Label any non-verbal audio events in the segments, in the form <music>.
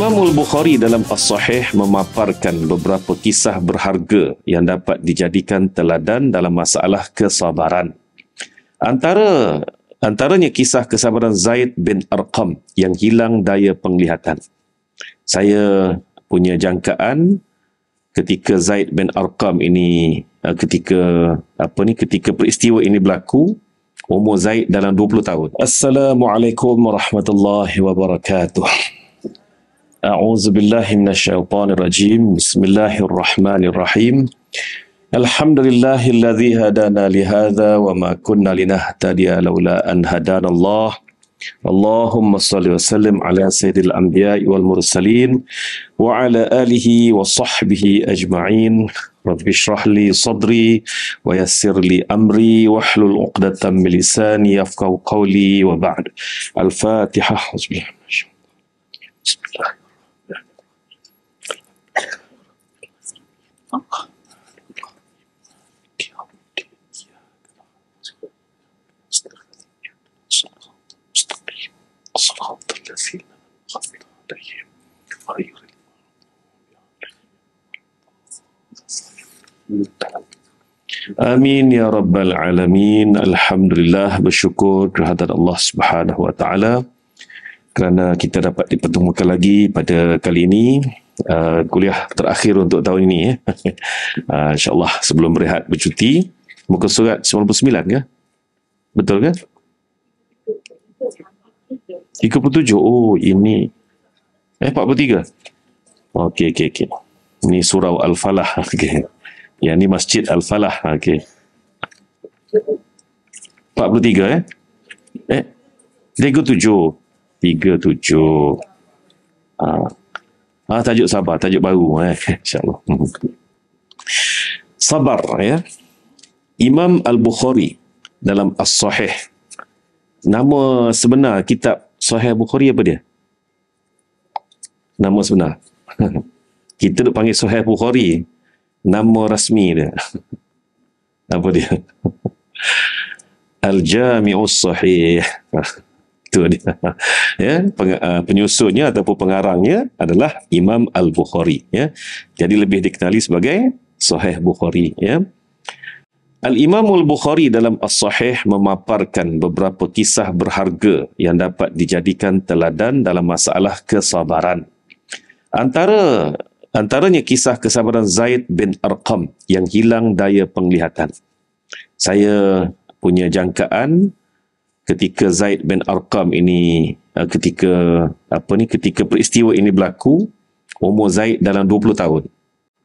Imam Al-Bukhari dalam As-Sahih memaparkan beberapa kisah berharga yang dapat dijadikan teladan dalam masalah kesabaran. Antara antaranya kisah kesabaran Zaid bin Arqam yang hilang daya penglihatan. Saya punya jangkaan ketika Zaid bin Arqam ini eh, ketika apa ni ketika peristiwa ini berlaku umur Zaid dalam 20 tahun. Assalamualaikum warahmatullahi wabarakatuh. أعوذ بالله من الشيطان الرجيم بسم الله الرحمن الرحيم الحمد لله الذي هدانا لهذا وما كنا لنهتدي لولا أن هدانا الله اللهم صل وسلم على سيد الأنبياء والمرسلين وعلى آله وصحبه أجمعين رب اشرح لي صدري ويسر لي أمري واحلل عقدة من لساني يفقه قولي وبعد الفاتحة بسم الله Amin ya rabbal alamin. Alhamdulillah bersyukur kehadirat Allah Subhanahu wa taala kerana kita dapat dipertemukan lagi pada kali ini. Uh, kuliah terakhir untuk tahun ini eh. <laughs> uh, insyaallah sebelum berehat bercuti muka surat 99 ke betul ke 37 oh ini eh 43 okey okey okey ini surau al-falah <laughs> okay. yang ni masjid al-falah okey 43 eh eh 37 37 ah uh. Ha, tajuk sabar, tajuk baru. Eh. <laughs> InsyaAllah. Hmm. sabar. Ya. Imam Al-Bukhari dalam As-Sahih. Nama sebenar kitab Sahih Bukhari apa dia? Nama sebenar. <laughs> Kita duk panggil Sahih Bukhari. Nama rasmi dia. <laughs> apa dia? Al-Jami'us Sahih itu dia. <laughs> ya, eh, penyusunnya ataupun pengarangnya adalah Imam Al-Bukhari, ya. Jadi lebih dikenali sebagai Sahih Bukhari, ya. Al-Imam Al-Bukhari dalam As-Sahih memaparkan beberapa kisah berharga yang dapat dijadikan teladan dalam masalah kesabaran. Antara antaranya kisah kesabaran Zaid bin Arqam yang hilang daya penglihatan. Saya punya jangkaan ketika Zaid bin Arqam ini uh, ketika apa ni ketika peristiwa ini berlaku umur Zaid dalam 20 tahun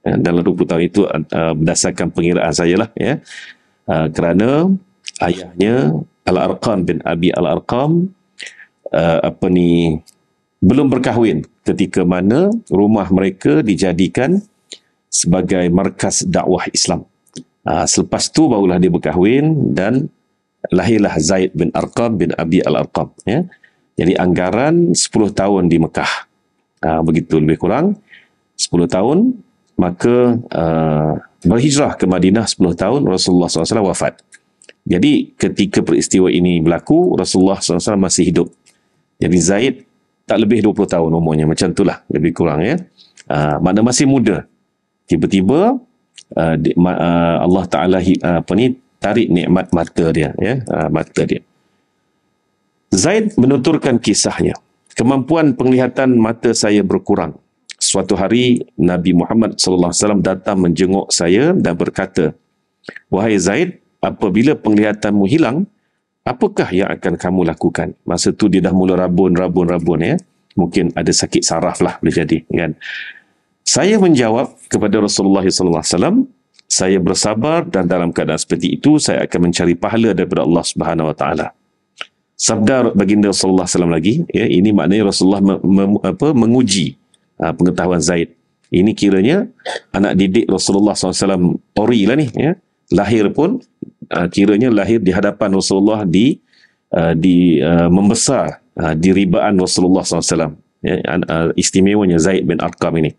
ya, dalam 20 tahun itu uh, uh, berdasarkan pengiraan saya lah ya uh, kerana ayahnya Al Arqam bin Abi Al Arqam uh, apa ni belum berkahwin ketika mana rumah mereka dijadikan sebagai markas dakwah Islam. Uh, selepas tu barulah dia berkahwin dan lahirlah Zaid bin Arqam bin Abi Al-Arqam ya. Jadi anggaran 10 tahun di Mekah. Uh, begitu lebih kurang 10 tahun maka uh, berhijrah ke Madinah 10 tahun Rasulullah SAW wafat. Jadi ketika peristiwa ini berlaku Rasulullah SAW masih hidup. Jadi Zaid tak lebih 20 tahun umurnya macam itulah lebih kurang ya. Uh, makna masih muda. Tiba-tiba uh, Allah Taala uh, apa tarik nikmat mata dia ya ah, mata dia Zaid menuturkan kisahnya kemampuan penglihatan mata saya berkurang suatu hari Nabi Muhammad sallallahu alaihi wasallam datang menjenguk saya dan berkata wahai Zaid apabila penglihatanmu hilang apakah yang akan kamu lakukan masa tu dia dah mula rabun rabun rabun ya mungkin ada sakit saraf lah boleh jadi kan saya menjawab kepada Rasulullah sallallahu alaihi wasallam saya bersabar dan dalam keadaan seperti itu saya akan mencari pahala daripada Allah Subhanahu Wa Taala. Sabda baginda Rasulullah SAW Wasallam lagi, ya, ini maknanya Rasulullah me, me, apa, menguji uh, pengetahuan Zaid. Ini kiranya anak didik Rasulullah SAW Tori lah ni, ya. lahir pun uh, kiranya lahir di hadapan Rasulullah di uh, di uh, membesar uh, di ribaan Rasulullah SAW. Ya, uh, istimewanya Zaid bin Arqam ini.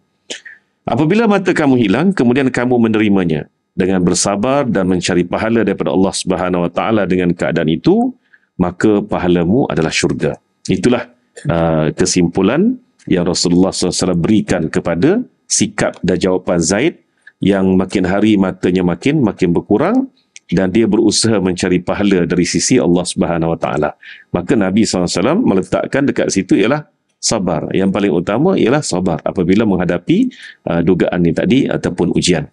Apabila mata kamu hilang, kemudian kamu menerimanya dengan bersabar dan mencari pahala daripada Allah Subhanahu Wa Taala dengan keadaan itu, maka pahalamu adalah syurga. Itulah uh, kesimpulan yang Rasulullah SAW berikan kepada sikap dan jawapan Zaid yang makin hari matanya makin makin berkurang dan dia berusaha mencari pahala dari sisi Allah Subhanahu Wa Taala. Maka Nabi SAW meletakkan dekat situ ialah sabar. Yang paling utama ialah sabar apabila menghadapi uh, dugaan ini tadi ataupun ujian.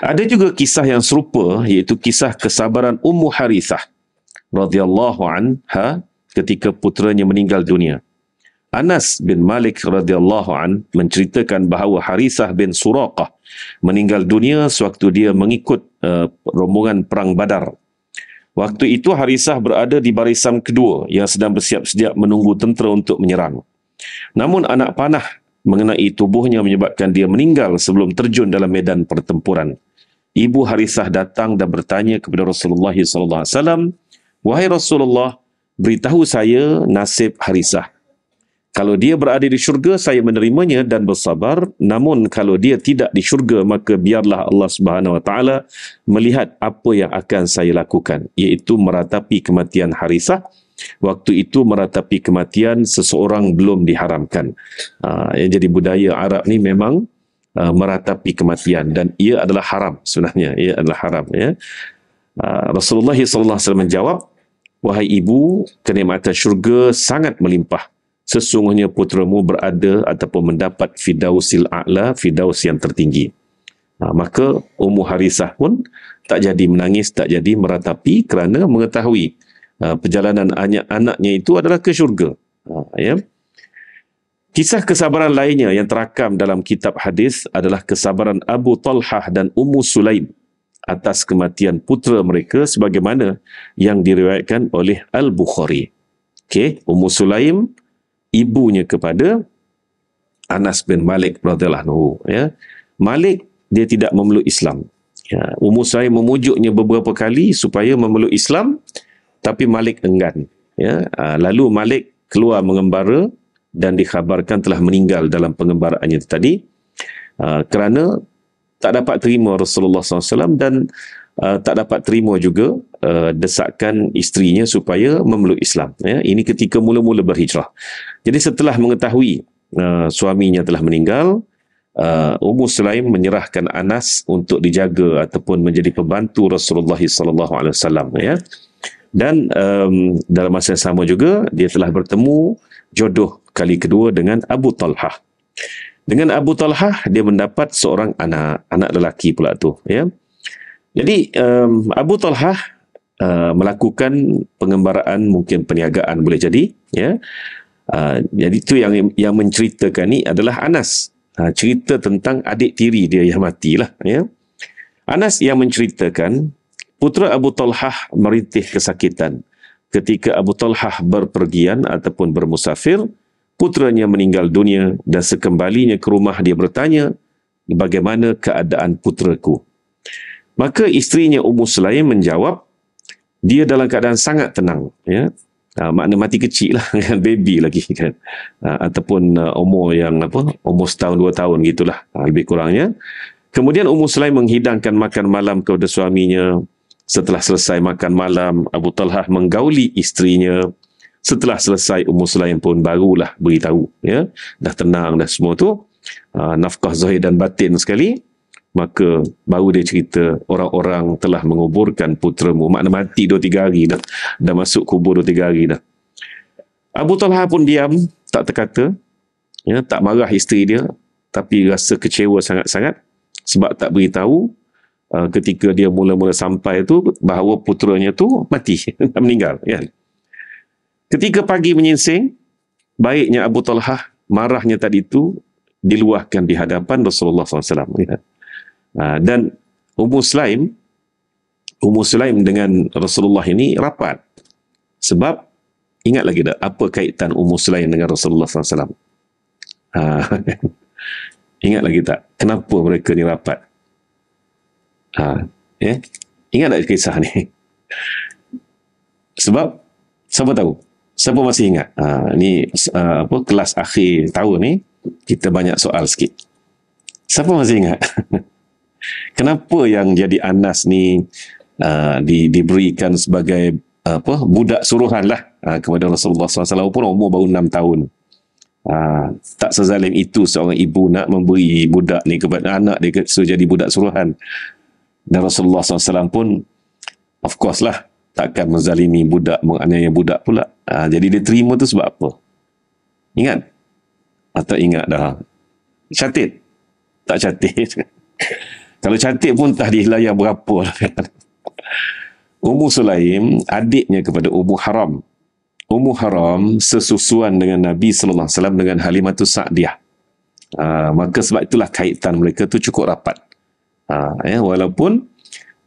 Ada juga kisah yang serupa iaitu kisah kesabaran Ummu Harithah radhiyallahu anha ketika putranya meninggal dunia. Anas bin Malik radhiyallahu an menceritakan bahawa Harithah bin Suraqah meninggal dunia sewaktu dia mengikut uh, rombongan perang Badar Waktu itu Harisah berada di barisan kedua yang sedang bersiap-siap menunggu tentera untuk menyerang. Namun anak panah mengenai tubuhnya menyebabkan dia meninggal sebelum terjun dalam medan pertempuran. Ibu Harisah datang dan bertanya kepada Rasulullah SAW, Wahai Rasulullah, beritahu saya nasib Harisah. Kalau dia berada di syurga, saya menerimanya dan bersabar. Namun kalau dia tidak di syurga, maka biarlah Allah Subhanahu Wa Taala melihat apa yang akan saya lakukan, iaitu meratapi kematian Harisah. Waktu itu meratapi kematian seseorang belum diharamkan. Ah, yang jadi budaya Arab ni memang ah, meratapi kematian dan ia adalah haram sebenarnya. Ia adalah haram. Ya. Ah, Rasulullah SAW menjawab, Wahai ibu, kenikmatan syurga sangat melimpah sesungguhnya putramu berada ataupun mendapat fidausil a'la, fidaus yang tertinggi. Ha, maka Ummu Harisah pun tak jadi menangis, tak jadi meratapi kerana mengetahui ha, perjalanan anak anaknya itu adalah ke syurga. Ha, ya. Kisah kesabaran lainnya yang terakam dalam kitab hadis adalah kesabaran Abu Talhah dan Ummu Sulaim atas kematian putra mereka sebagaimana yang diriwayatkan oleh Al-Bukhari. Okey, Ummu Sulaim ibunya kepada Anas bin Malik radhiyallahu anhu ya Malik dia tidak memeluk Islam ya Ummu Sulaim memujuknya beberapa kali supaya memeluk Islam tapi Malik enggan ya ah, lalu Malik keluar mengembara dan dikhabarkan telah meninggal dalam pengembaraannya tadi ah, kerana tak dapat terima Rasulullah SAW dan uh, tak dapat terima juga uh, desakan istrinya supaya memeluk Islam ya ini ketika mula-mula berhijrah jadi setelah mengetahui uh, suaminya telah meninggal uh, Ummu Sulaim menyerahkan Anas untuk dijaga ataupun menjadi pembantu Rasulullah SAW. ya dan um, dalam masa yang sama juga dia telah bertemu jodoh kali kedua dengan Abu Talha. Dengan Abu Talha dia mendapat seorang anak, anak lelaki pula tu ya. Jadi um, Abu Talha uh, eh, melakukan pengembaraan mungkin perniagaan boleh jadi ya. Uh, jadi itu yang yang menceritakan ini adalah Anas. Uh, cerita tentang adik tiri dia yang matilah ya. Anas yang menceritakan putra Abu Talha merintih kesakitan ketika Abu Talha berpergian ataupun bermusafir putranya meninggal dunia dan sekembalinya ke rumah dia bertanya bagaimana keadaan putraku Maka isterinya Ummu Sulaim menjawab, dia dalam keadaan sangat tenang. Ya. Uh, makna mati kecil lah, <laughs> baby lagi kan. Uh, ataupun uh, umur yang apa, umur setahun dua tahun gitulah uh, lebih kurangnya. Kemudian Ummu Sulaim menghidangkan makan malam kepada suaminya. Setelah selesai makan malam, Abu Talha menggauli isterinya. Setelah selesai Ummu Sulaim pun barulah beritahu. Ya. Dah tenang dah semua tu. Uh, nafkah zahir dan batin sekali maka baru dia cerita orang-orang telah menguburkan putramu makna mati dua tiga hari dah dah masuk kubur dua tiga hari dah Abu Talha pun diam tak terkata ya tak marah isteri dia tapi rasa kecewa sangat-sangat sebab tak beritahu uh, ketika dia mula-mula sampai tu bahawa putranya tu mati tak <laughs> meninggal ya ketika pagi menyingsing baiknya Abu Talha marahnya tadi tu diluahkan di hadapan Rasulullah SAW. ya. Ha, dan Ummu Sulaim Ummu Sulaim dengan Rasulullah ini rapat sebab ingat lagi tak apa kaitan Ummu Sulaim dengan Rasulullah SAW ha, <laughs> ingat lagi tak kenapa mereka ni rapat ha, eh? ingat tak kisah ni <laughs> sebab siapa tahu siapa masih ingat ha, ni uh, apa kelas akhir tahun ni kita banyak soal sikit siapa masih ingat <laughs> kenapa yang jadi Anas ni uh, di, diberikan sebagai uh, apa budak suruhan lah uh, kepada Rasulullah SAW walaupun umur baru enam tahun uh, tak sezalim itu seorang ibu nak memberi budak ni kepada anak dia so jadi budak suruhan dan Rasulullah SAW pun of course lah takkan menzalimi budak menganiaya budak pula ha, jadi dia terima tu sebab apa ingat atau ingat dah catit tak catit <laughs> Kalau cantik pun tak dihilayah berapa. <laughs> Ummu Sulaim, adiknya kepada Ummu Haram. Ummu Haram sesusuan dengan Nabi SAW dengan Halimatu Sa'diyah. Uh, maka sebab itulah kaitan mereka tu cukup rapat. Uh, ya, walaupun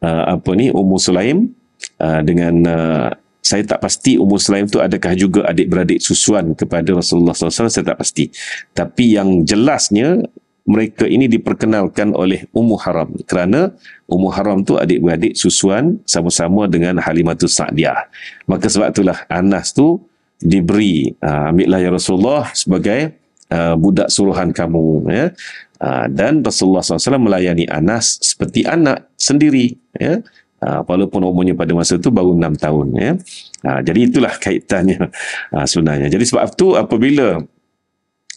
uh, apa ni Ummu Sulaim uh, dengan uh, saya tak pasti Ummu Sulaim tu adakah juga adik-beradik susuan kepada Rasulullah SAW saya tak pasti tapi yang jelasnya mereka ini diperkenalkan oleh Ummu Haram kerana Ummu Haram tu adik-beradik susuan sama-sama dengan Halimatus Sa'diyah. Maka sebab itulah Anas tu diberi uh, ambillah ya Rasulullah sebagai uh, budak suruhan kamu ya. Uh, dan Rasulullah SAW melayani Anas seperti anak sendiri ya. Uh, walaupun umurnya pada masa itu baru enam tahun ya. Uh, jadi itulah kaitannya uh, sebenarnya. Jadi sebab itu apabila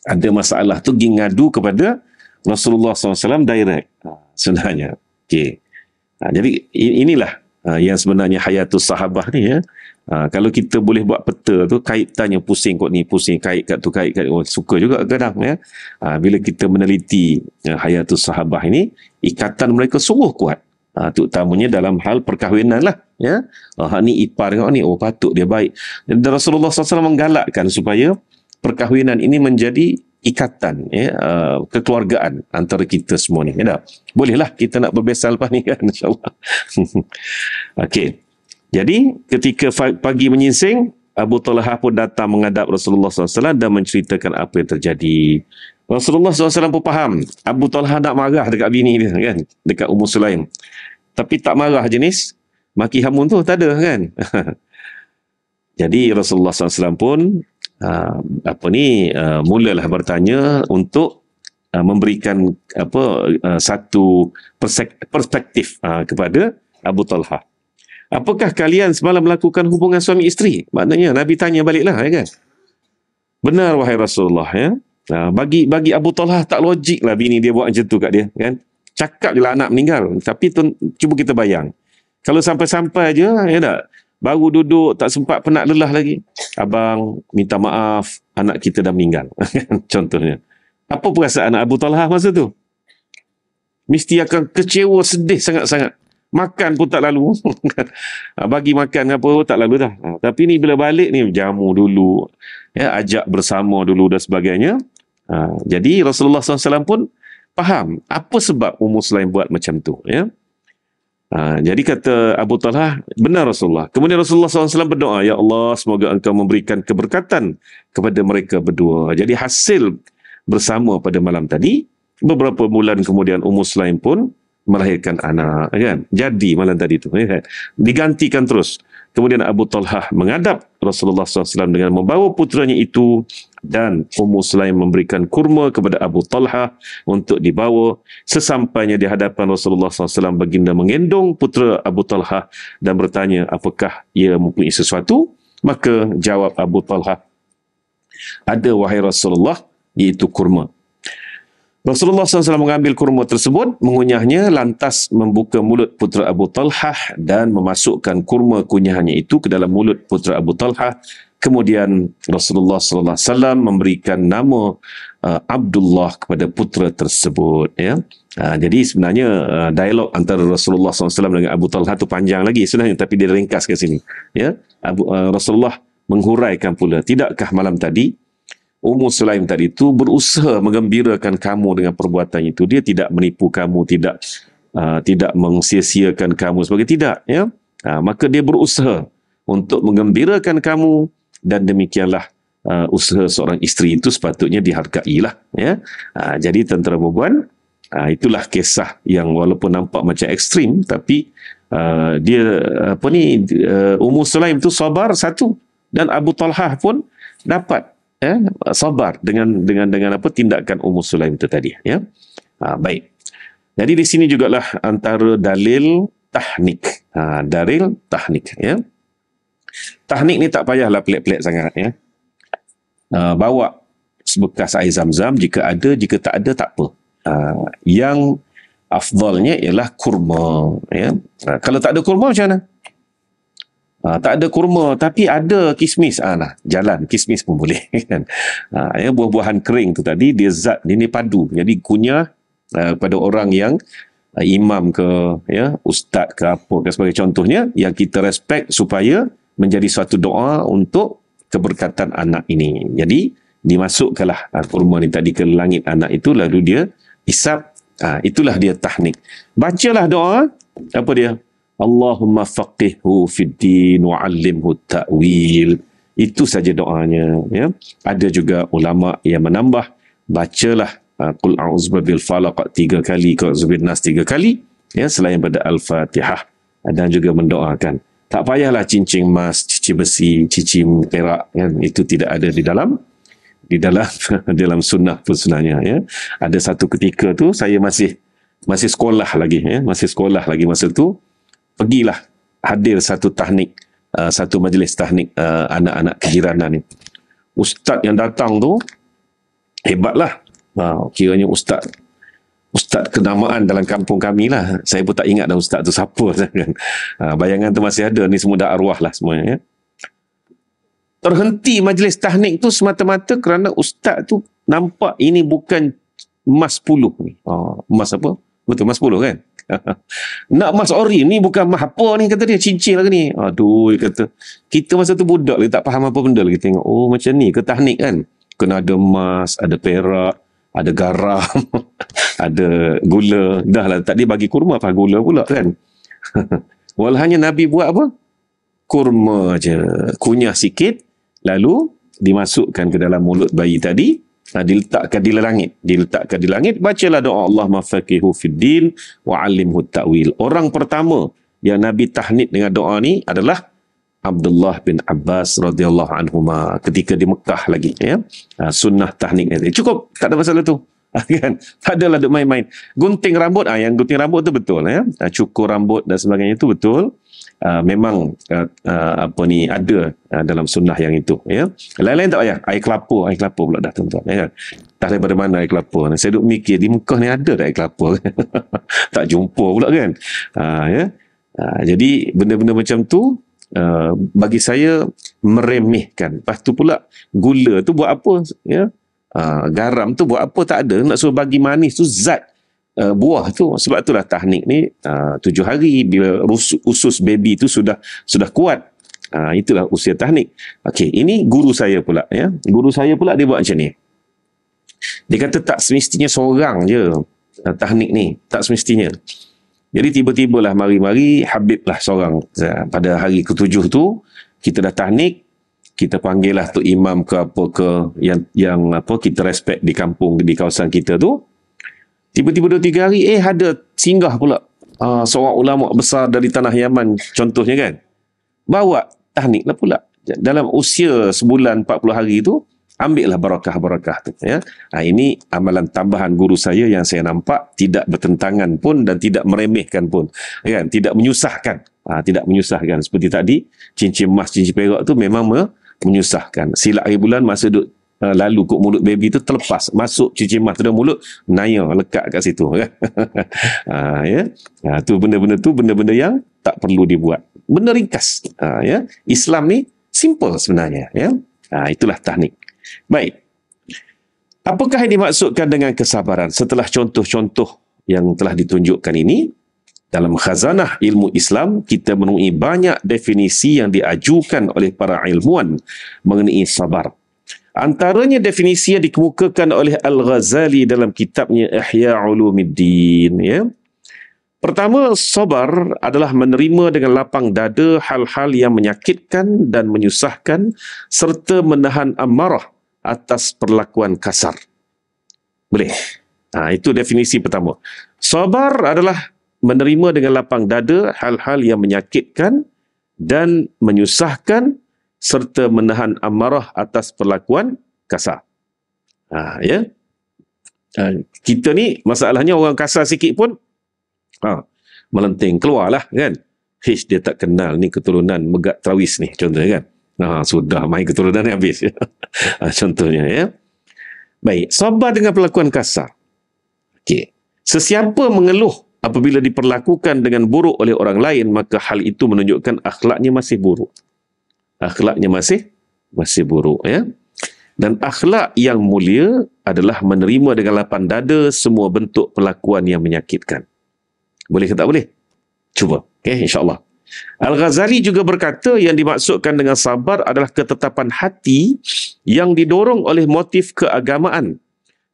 ada masalah tu pergi ngadu kepada Rasulullah SAW direct ha, sebenarnya. Okay. Ha, jadi inilah ha, yang sebenarnya hayatul sahabah ni ya. kalau kita boleh buat peta tu, kait tanya pusing kot ni, pusing kait kat tu, kait kat oh, suka juga kadang ya. bila kita meneliti ya, hayatul sahabah ini, ikatan mereka sungguh kuat. Ah, terutamanya dalam hal perkahwinan lah. Ya. Ah, ni ipar kau ni, oh patut dia baik. Dan Rasulullah SAW menggalakkan supaya perkahwinan ini menjadi ikatan ya uh, kekeluargaan antara kita semua ni ya bolehlah kita nak berbesar lepas ni kan <laughs> insyaallah <laughs> okey jadi ketika pagi menyingsing Abu Talha pun datang mengadap Rasulullah SAW dan menceritakan apa yang terjadi. Rasulullah SAW pun faham. Abu Talha nak marah dekat bini dia kan. Dekat umur selain. Tapi tak marah jenis. Maki hamun tu tak ada kan. <laughs> Jadi Rasulullah SAW pun ah, apa ni ah, mulalah bertanya untuk ah, memberikan apa satu perspektif kepada Abu Talha. Apakah kalian semalam melakukan hubungan suami isteri? Maknanya Nabi tanya baliklah ya kan. Benar wahai Rasulullah ya. bagi bagi Abu Talha tak logik logiklah bini dia buat macam tu kat dia kan. Cakap je lah anak meninggal tapi tu, cuba kita bayang. Kalau sampai-sampai aje ya tak? baru duduk tak sempat penat lelah lagi abang minta maaf anak kita dah meninggal <laughs> contohnya apa perasaan Abu Talha masa tu mesti akan kecewa sedih sangat-sangat makan pun tak lalu <laughs> ah, bagi makan apa pun tak lalu dah ah, tapi ni bila balik ni jamu dulu ya ajak bersama dulu dan sebagainya ah, jadi Rasulullah SAW pun faham apa sebab Ummu Sulaim buat macam tu ya Ha, jadi kata Abu Talha, benar Rasulullah. Kemudian Rasulullah SAW berdoa, Ya Allah, semoga engkau memberikan keberkatan kepada mereka berdua. Jadi hasil bersama pada malam tadi, beberapa bulan kemudian Ummu Sulaim pun melahirkan anak. Kan? Jadi malam tadi itu. Kan? Digantikan terus. Kemudian Abu Talha mengadap Rasulullah SAW dengan membawa putranya itu dan Ummu Sulaim memberikan kurma kepada Abu Talha untuk dibawa sesampainya di hadapan Rasulullah SAW baginda mengendong putra Abu Talha dan bertanya apakah ia mempunyai sesuatu maka jawab Abu Talha ada wahai Rasulullah iaitu kurma Rasulullah SAW mengambil kurma tersebut, mengunyahnya, lantas membuka mulut putra Abu Talha dan memasukkan kurma kunyahnya itu ke dalam mulut putra Abu Talha. Kemudian Rasulullah SAW memberikan nama uh, Abdullah kepada putra tersebut. Ya. Uh, jadi sebenarnya uh, dialog antara Rasulullah SAW dengan Abu Talha itu panjang lagi sebenarnya, tapi dia ringkas ke sini. Ya. Abu, uh, Rasulullah menghuraikan pula, tidakkah malam tadi Ummu Sulaim tadi itu berusaha mengembirakan kamu dengan perbuatan itu. Dia tidak menipu kamu, tidak uh, tidak mengsiasiakan kamu sebagai tidak. Ya? Uh, maka dia berusaha untuk mengembirakan kamu dan demikianlah uh, usaha seorang isteri itu sepatutnya dihargai Ya? Uh, jadi tentera perempuan, uh, itulah kisah yang walaupun nampak macam ekstrim tapi uh, dia apa ni uh, Ummu Sulaim itu sabar satu dan Abu Talhah pun dapat eh, sabar dengan dengan dengan apa tindakan Ummu Sulaim itu tadi ya. Ha, baik. Jadi di sini jugalah antara dalil tahnik. Ha, dalil tahnik ya. Tahnik ni tak payahlah pelik-pelik sangat ya. Ha, bawa sebekas air zam-zam jika ada jika tak ada tak apa. Ha, yang afdalnya ialah kurma ya. Ha, kalau tak ada kurma macam mana? Ha, tak ada kurma tapi ada kismis. Ha, nah, jalan kismis pun boleh <laughs> kan. Ha, ya, buah-buahan kering tu tadi dia zat dia ni padu. Jadi kunyah ha, uh, pada orang yang uh, imam ke ya ustaz ke apa ke sebagai contohnya yang kita respect supaya menjadi suatu doa untuk keberkatan anak ini. Jadi dimasukkanlah uh, kurma ni tadi ke langit anak itu lalu dia isap. Ha, itulah dia teknik. Bacalah doa apa dia? Allahumma faqihhu fid din wa 'allimhu ta'wil. Itu saja doanya, ya. Ada juga ulama yang menambah bacalah uh, qul a'udzu bil falaq tiga kali, qul zubin nas tiga kali, ya selain pada al-Fatihah dan juga mendoakan. Tak payahlah cincin emas, cici besi, cici perak, ya. itu tidak ada di dalam di dalam <laughs> dalam sunnah pun sunnahnya ya. Ada satu ketika tu saya masih masih sekolah lagi ya, masih sekolah lagi masa tu pergilah hadir satu tahnik uh, satu majlis tahnik uh, anak-anak kehiranan ni ustaz yang datang tu hebatlah wow kiranya ustaz ustaz kenamaan dalam kampung kami lah saya pun tak ingat dah ustaz tu siapa uh, <laughs> bayangan tu masih ada ni semua dah arwah lah semuanya ya? terhenti majlis tahnik tu semata-mata kerana ustaz tu nampak ini bukan emas puluh ni. Oh, emas apa? Betul, emas puluh kan? <laughs> nak mas orim ni bukan mah apa ni kata dia cincin lagi ni aduh dia kata kita masa tu budak lagi tak faham apa benda lagi tengok oh macam ni ke tahnik kan kena ada emas ada perak ada garam <laughs> ada gula dah lah tak dia bagi kurma apa gula pula kan <laughs> walhanya Nabi buat apa kurma aja. kunyah sikit lalu dimasukkan ke dalam mulut bayi tadi diletakkan di langit diletakkan di langit bacalah doa Allah mafakihu fiddin wa alimhu ta'wil orang pertama yang Nabi tahnid dengan doa ni adalah Abdullah bin Abbas radhiyallahu anhu ketika di Mekah lagi ya sunnah tahnid ni cukup tak ada masalah tu <laughs> kan tak adalah duk main-main gunting rambut ah yang gunting rambut tu betul ya cukur rambut dan sebagainya tu betul uh, memang uh, uh, apa ni ada uh, dalam sunnah yang itu ya lain-lain tak payah air kelapa air kelapa pula dah tuan-tuan ya kan? tak daripada mana air kelapa saya duk mikir di Mekah ni ada tak air kelapa <laughs> tak jumpa pula kan uh, ya uh, jadi benda-benda macam tu Uh, bagi saya meremehkan lepas tu pula gula tu buat apa ya uh, garam tu buat apa tak ada nak suruh bagi manis tu zat uh, buah tu sebab itulah teknik ni uh, tujuh hari bila rus- usus baby tu sudah sudah kuat uh, itulah usia teknik okey ini guru saya pula ya guru saya pula dia buat macam ni dia kata tak semestinya seorang je uh, teknik ni tak semestinya jadi tiba-tiba lah mari-mari Habib lah seorang pada hari ketujuh tu kita dah tahnik kita panggil lah tu imam ke apa ke yang yang apa kita respect di kampung di kawasan kita tu Tiba-tiba dua tiga hari eh ada singgah pula uh, seorang ulama besar dari tanah Yaman contohnya kan. Bawa tahnik lah pula. Dalam usia sebulan empat puluh hari itu ambil lah barakah-barakah tu. Ya. Ha, ini amalan tambahan guru saya yang saya nampak tidak bertentangan pun dan tidak meremehkan pun. Ya kan? Tidak menyusahkan. Ha, tidak menyusahkan. Seperti tadi, cincin emas, cincin perak tu memang me- menyusahkan. Silap hari bulan masa duduk Ha, lalu kok mulut baby tu terlepas masuk cuci mas dalam mulut naya lekat kat situ ya <laughs> ha, ya ha, tu benda-benda tu benda-benda yang tak perlu dibuat benda ringkas ha, ya Islam ni simple sebenarnya ya ha, itulah teknik baik apakah yang dimaksudkan dengan kesabaran setelah contoh-contoh yang telah ditunjukkan ini dalam khazanah ilmu Islam, kita menemui banyak definisi yang diajukan oleh para ilmuan mengenai sabar. Antaranya definisi yang dikemukakan oleh Al-Ghazali dalam kitabnya Ihya Ulumuddin. Ya. Pertama, sobar adalah menerima dengan lapang dada hal-hal yang menyakitkan dan menyusahkan serta menahan amarah atas perlakuan kasar. Boleh. Ha, itu definisi pertama. Sobar adalah menerima dengan lapang dada hal-hal yang menyakitkan dan menyusahkan serta menahan amarah atas perlakuan kasar. Ha, ya. Ha, kita ni masalahnya orang kasar sikit pun ha, melenting keluarlah kan. Hish dia tak kenal ni keturunan Megat Trawis ni contohnya kan. Ha, sudah main keturunan ni habis. Ya? <laughs> contohnya ya. Baik, sabar dengan perlakuan kasar. Okey. Sesiapa mengeluh apabila diperlakukan dengan buruk oleh orang lain, maka hal itu menunjukkan akhlaknya masih buruk akhlaknya masih masih buruk ya dan akhlak yang mulia adalah menerima dengan lapan dada semua bentuk pelakuan yang menyakitkan boleh atau tak boleh cuba okey insyaallah Al-Ghazali juga berkata yang dimaksudkan dengan sabar adalah ketetapan hati yang didorong oleh motif keagamaan.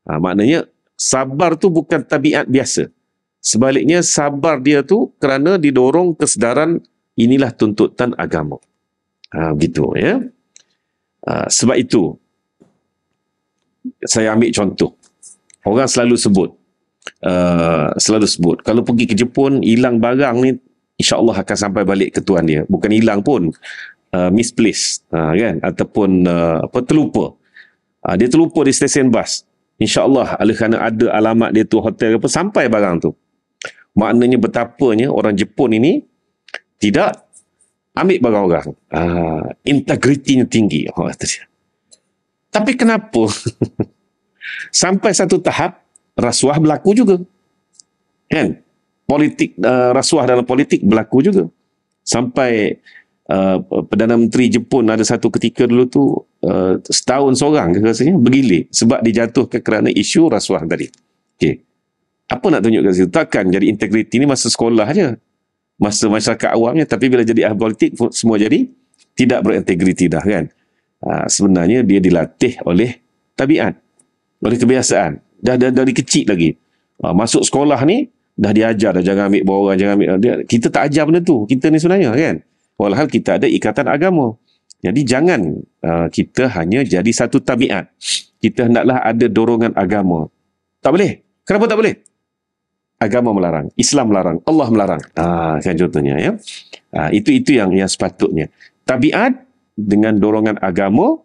Ha, maknanya sabar tu bukan tabiat biasa. Sebaliknya sabar dia tu kerana didorong kesedaran inilah tuntutan agama. Ah, gitu ya. Ha, sebab itu saya ambil contoh. Orang selalu sebut uh, selalu sebut kalau pergi ke Jepun hilang barang ni insya-Allah akan sampai balik ke tuan dia. Bukan hilang pun uh, misplaced uh, kan ataupun uh, apa terlupa. Uh, dia terlupa di stesen bas. Insya-Allah oleh kerana ada alamat dia tu hotel apa sampai barang tu. Maknanya betapanya orang Jepun ini tidak ambil barang orang uh, integritinya tinggi oh, dia. tapi kenapa <laughs> sampai satu tahap rasuah berlaku juga kan politik uh, rasuah dalam politik berlaku juga sampai uh, Perdana Menteri Jepun ada satu ketika dulu tu uh, setahun seorang rasanya bergilir sebab dijatuhkan kerana isu rasuah tadi okey apa nak tunjukkan situ? Takkan jadi integriti ni masa sekolah je masa masyarakat awamnya tapi bila jadi ahli politik semua jadi tidak berintegriti dah kan ha, sebenarnya dia dilatih oleh tabiat oleh kebiasaan dah, dah dari kecil lagi ha, masuk sekolah ni dah diajar dah jangan ambil bawa jangan ambil ha, dia, kita tak ajar benda tu kita ni sebenarnya kan walhal kita ada ikatan agama jadi jangan uh, kita hanya jadi satu tabiat kita hendaklah ada dorongan agama tak boleh kenapa tak boleh agama melarang, Islam melarang, Allah melarang. Ah, kan contohnya ya. Ah, itu itu yang yang sepatutnya. Tabiat dengan dorongan agama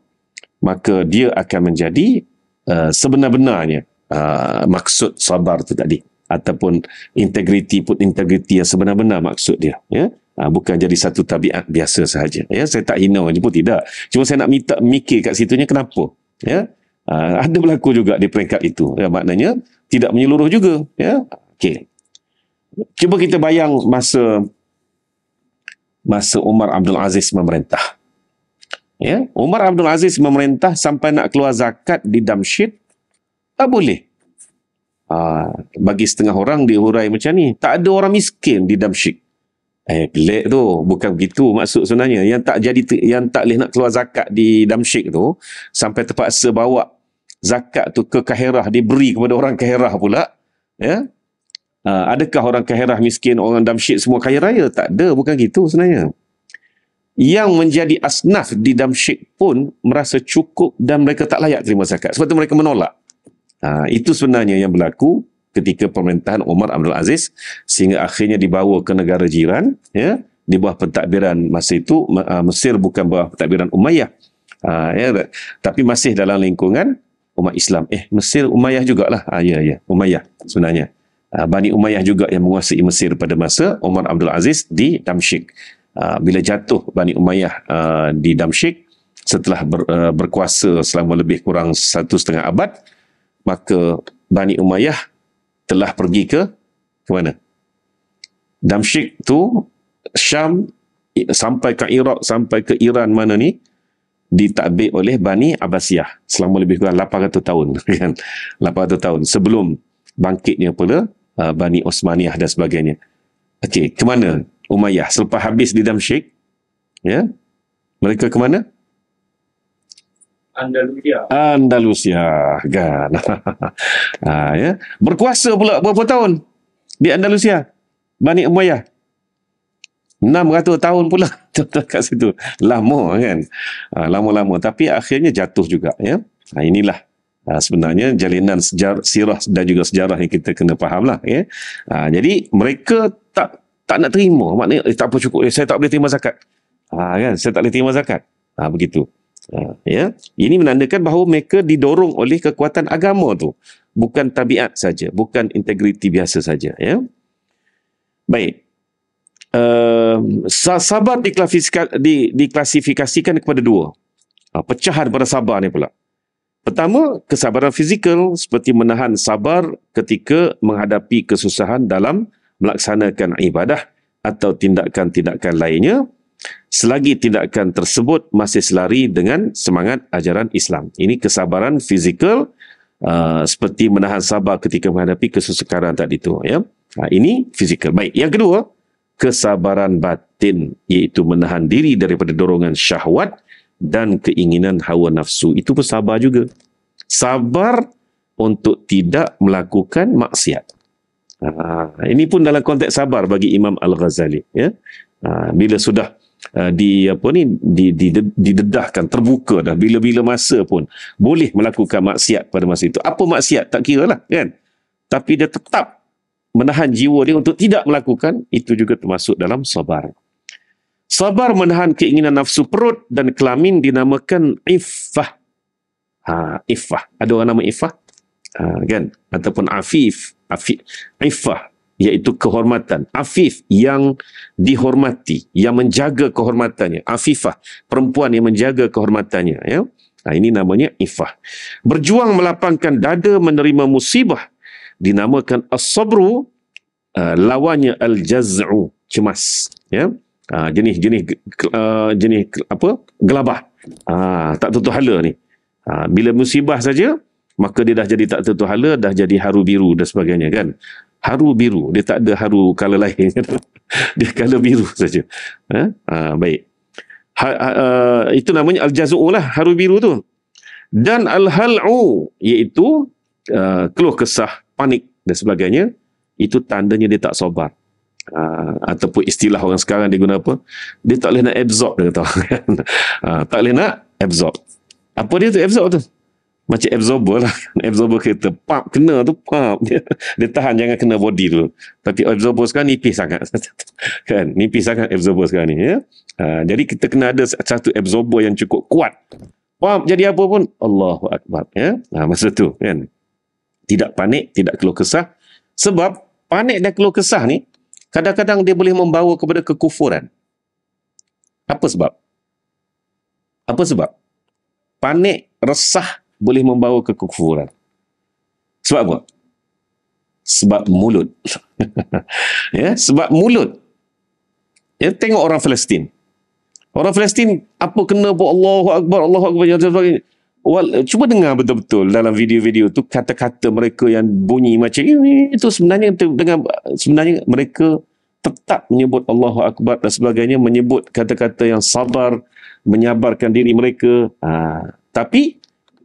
maka dia akan menjadi uh, sebenar-benarnya uh, maksud sabar tu tadi ataupun integriti put integriti yang sebenar-benar maksud dia ya uh, bukan jadi satu tabiat biasa sahaja ya saya tak hina orang pun tidak cuma saya nak minta mikir kat situnya kenapa ya uh, ada berlaku juga di peringkat itu ya maknanya tidak menyeluruh juga ya Okey. Cuba kita bayang masa masa Umar Abdul Aziz memerintah. Ya, Umar Abdul Aziz memerintah sampai nak keluar zakat di Damsyik tak boleh. Aa, ah, bagi setengah orang dihurai macam ni, tak ada orang miskin di Damsyik. Eh, pelik tu. Bukan begitu maksud sebenarnya. Yang tak jadi, yang tak boleh nak keluar zakat di Damsyik tu, sampai terpaksa bawa zakat tu ke Kaherah, diberi kepada orang Kaherah pula. Ya, Ah, adakah orang kahirah miskin, orang damsyik semua kaya raya? Tak ada, bukan gitu sebenarnya. Yang menjadi asnaf di damsyik pun merasa cukup dan mereka tak layak terima zakat. Sebab itu mereka menolak. Ha, itu sebenarnya yang berlaku ketika pemerintahan Umar Abdul Aziz sehingga akhirnya dibawa ke negara jiran ya di bawah pentadbiran masa itu ah, Mesir bukan bawah pentadbiran Umayyah ha, ya, tapi masih dalam lingkungan umat Islam eh Mesir Umayyah jugalah ha, ya ya Umayyah sebenarnya Ah, Bani Umayyah juga yang menguasai Mesir pada masa Umar Abdul Aziz di Damsyik. Ah, bila jatuh Bani Umayyah ah, di Damsyik setelah berkuasa selama lebih kurang satu setengah abad, maka Bani Umayyah telah pergi ke ke mana? Damsyik tu Syam sampai ke Iraq sampai ke Iran mana ni ditadbir oleh Bani Abbasiyah selama lebih kurang 800 tahun <laughs> kan 800 tahun sebelum bangkitnya pula uh, Bani Osmaniyah dan sebagainya. Okey, ke mana Umayyah selepas habis di Damsyik? Ya. Yeah? Mereka ke mana? Andalusia. Andalusia. Kan. <laughs> ha, yeah? Berkuasa pula berapa tahun di Andalusia? Bani Umayyah. 600 tahun pula dekat <laughs> situ. Lama kan? Ha, lama-lama. Tapi akhirnya jatuh juga. Ya? Yeah? Ha, inilah Ah, sebenarnya jalinan sejarah, sirah dan juga sejarah yang kita kena fahamlah ya. Ha, jadi mereka tak tak nak terima. Maknanya eh, tak apa cukup eh, saya tak boleh terima zakat. Ha, kan saya tak boleh terima zakat. Ha, begitu. Ha, ya. Ini menandakan bahawa mereka didorong oleh kekuatan agama tu. Bukan tabiat saja, bukan integriti biasa saja ya. Baik. Uh, sabar diklasifikasikan kepada dua. Uh, pecahan pada sabar ni pula. Pertama, kesabaran fizikal seperti menahan sabar ketika menghadapi kesusahan dalam melaksanakan ibadah atau tindakan-tindakan lainnya selagi tindakan tersebut masih selari dengan semangat ajaran Islam. Ini kesabaran fizikal uh, seperti menahan sabar ketika menghadapi kesusahan tadi itu. Ya. Nah, ha, ini fizikal. Baik, yang kedua, kesabaran batin iaitu menahan diri daripada dorongan syahwat dan keinginan hawa nafsu. Itu pun sabar juga. Sabar untuk tidak melakukan maksiat. Ha, ini pun dalam konteks sabar bagi Imam Al-Ghazali. Ya? Ha, bila sudah ha, di apa ni di di didedahkan terbuka dah bila-bila masa pun boleh melakukan maksiat pada masa itu apa maksiat tak kira lah kan tapi dia tetap menahan jiwa dia untuk tidak melakukan itu juga termasuk dalam sabar Sabar menahan keinginan nafsu perut dan kelamin dinamakan iffah. Ha, iffah. Ada orang nama iffah? Ha, kan? Ataupun afif. afif. Iffah. Iaitu kehormatan. Afif yang dihormati. Yang menjaga kehormatannya. Afifah. Perempuan yang menjaga kehormatannya. Ya? Ha, ini namanya iffah. Berjuang melapangkan dada menerima musibah. Dinamakan as-sabru. Uh, lawannya al-jaz'u. Cemas. Ya? jenis-jenis uh, ah, jenis ah, apa gelabah uh, tak tentu hala ni uh, bila musibah saja maka dia dah jadi tak tentu hala dah jadi haru biru dan sebagainya kan haru biru dia tak ada haru kala lain <laughs> dia kala biru saja eh? uh, baik ha, uh, itu namanya al lah haru biru tu dan al-hal'u iaitu uh, keluh kesah panik dan sebagainya itu tandanya dia tak sobar uh, ataupun istilah orang sekarang dia guna apa dia tak boleh nak absorb dia kata uh, tak boleh nak absorb apa dia tu absorb tu macam absorber lah <laughs> absorber kereta pap kena tu pap dia, <laughs> dia tahan jangan kena body tu tapi absorber sekarang nipis sangat <laughs> kan nipis sangat absorber sekarang ni ya? uh, jadi kita kena ada satu absorber yang cukup kuat pap jadi apa pun Allahu Akbar ya? Uh, masa tu kan tidak panik tidak keluh kesah sebab panik dan keluh kesah ni kadang-kadang dia boleh membawa kepada kekufuran. Apa sebab? Apa sebab? Panik, resah boleh membawa kekufuran. Sebab apa? Sebab mulut. <laughs> ya, sebab mulut. Ya, tengok orang Palestin. Orang Palestin apa kena buat Allahu Akbar, Allahu Akbar, Allahu ya, Akbar. Well, cuba dengar betul-betul dalam video-video tu kata-kata mereka yang bunyi macam ini itu sebenarnya dengan sebenarnya mereka tetap menyebut Allahu Akbar dan sebagainya menyebut kata-kata yang sabar menyabarkan diri mereka ha. tapi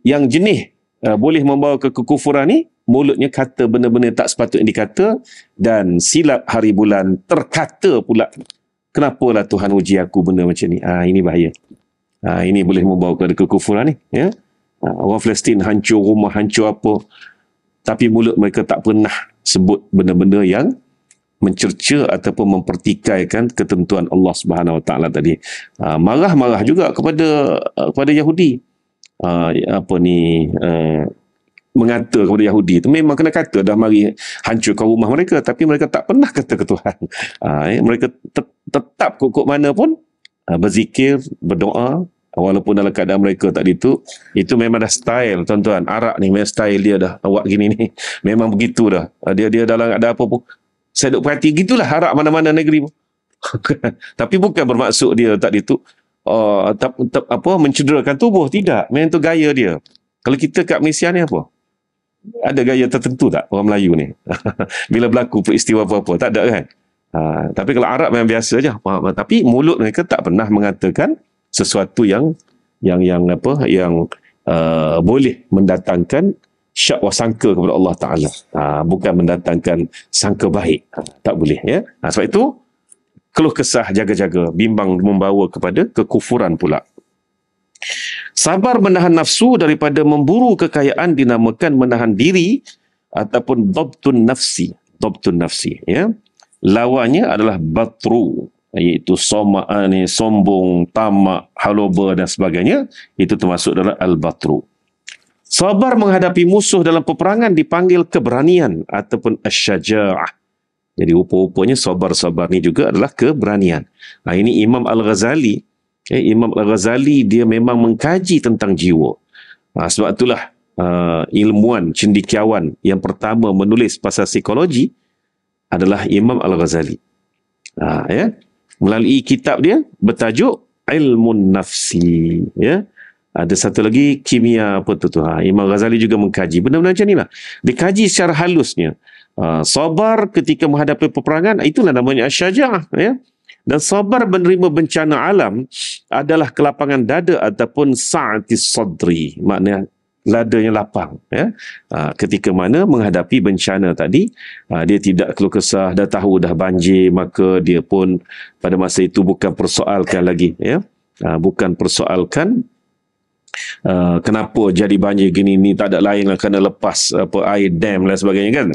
yang jenih ha, boleh membawa ke kekufuran ni mulutnya kata benda-benda tak sepatutnya dikata dan silap hari bulan terkata pula kenapalah Tuhan uji aku benda macam ni ha, ini bahaya ha, ini boleh membawa ke kekufuran ni ya yeah? Ha, orang Palestin hancur rumah, hancur apa. Tapi mulut mereka tak pernah sebut benda-benda yang mencerca ataupun mempertikaikan ketentuan Allah Subhanahu Wa Taala tadi. Ha, marah-marah juga kepada eh, kepada Yahudi. Ha, apa ni eh, mengata kepada Yahudi itu memang kena kata dah mari hancurkan rumah mereka tapi mereka tak pernah kata ke Tuhan <laughs> eh, mereka tetap kukuk mana pun berzikir berdoa walaupun dalam keadaan mereka tak itu itu memang dah style tuan-tuan arak ni memang style dia dah awak gini ni <laughs> memang begitu dah ah, dia dia dalam ada apa pun saya duk perhati gitulah arak mana-mana negeri pun <laughs> tapi bukan bermaksud dia tak itu uh, ah, apa mencederakan tubuh tidak memang tu gaya dia kalau kita kat Malaysia ni apa ada gaya tertentu tak orang Melayu ni <laughs> bila berlaku peristiwa apa-apa tak ada kan uh, tapi kalau Arab memang biasa je tapi mulut mereka tak pernah mengatakan sesuatu yang yang yang apa yang uh, boleh mendatangkan syak wasangka kepada Allah Taala. Ha, bukan mendatangkan sangka baik. Ha, tak boleh ya. Ha, sebab itu keluh kesah jaga-jaga bimbang membawa kepada kekufuran pula. Sabar menahan nafsu daripada memburu kekayaan dinamakan menahan diri ataupun dobtun nafsi. Dobtun nafsi, ya. Lawannya adalah batru iaitu soma'ani, ah, sombong, tamak, haloba dan sebagainya, itu termasuk dalam al-batru. Sabar menghadapi musuh dalam peperangan dipanggil keberanian ataupun asyaja'ah. Jadi rupa-rupanya sabar-sabar ni juga adalah keberanian. Nah, ini Imam Al-Ghazali. Eh, Imam Al-Ghazali dia memang mengkaji tentang jiwa. Nah, sebab itulah uh, ah, ilmuwan cendikiawan yang pertama menulis pasal psikologi adalah Imam Al-Ghazali. Nah, ya melalui kitab dia bertajuk Ilmu Nafsi. Ya. Ada satu lagi kimia apa tu Tuhan. Imam Ghazali juga mengkaji. Benar-benar macam inilah. Dikaji secara halusnya. Uh, sabar ketika menghadapi peperangan itulah namanya syajah ya dan sabar menerima bencana alam adalah kelapangan dada ataupun sa'ati sadri makna lada yang lapang ya ah, ketika mana menghadapi bencana tadi ah, dia tidak keluh kesah dah tahu dah banjir maka dia pun pada masa itu bukan persoalkan lagi ya ah, bukan persoalkan Uh, kenapa jadi banjir gini ni tak ada lain lah kena lepas apa air dam dan sebagainya kan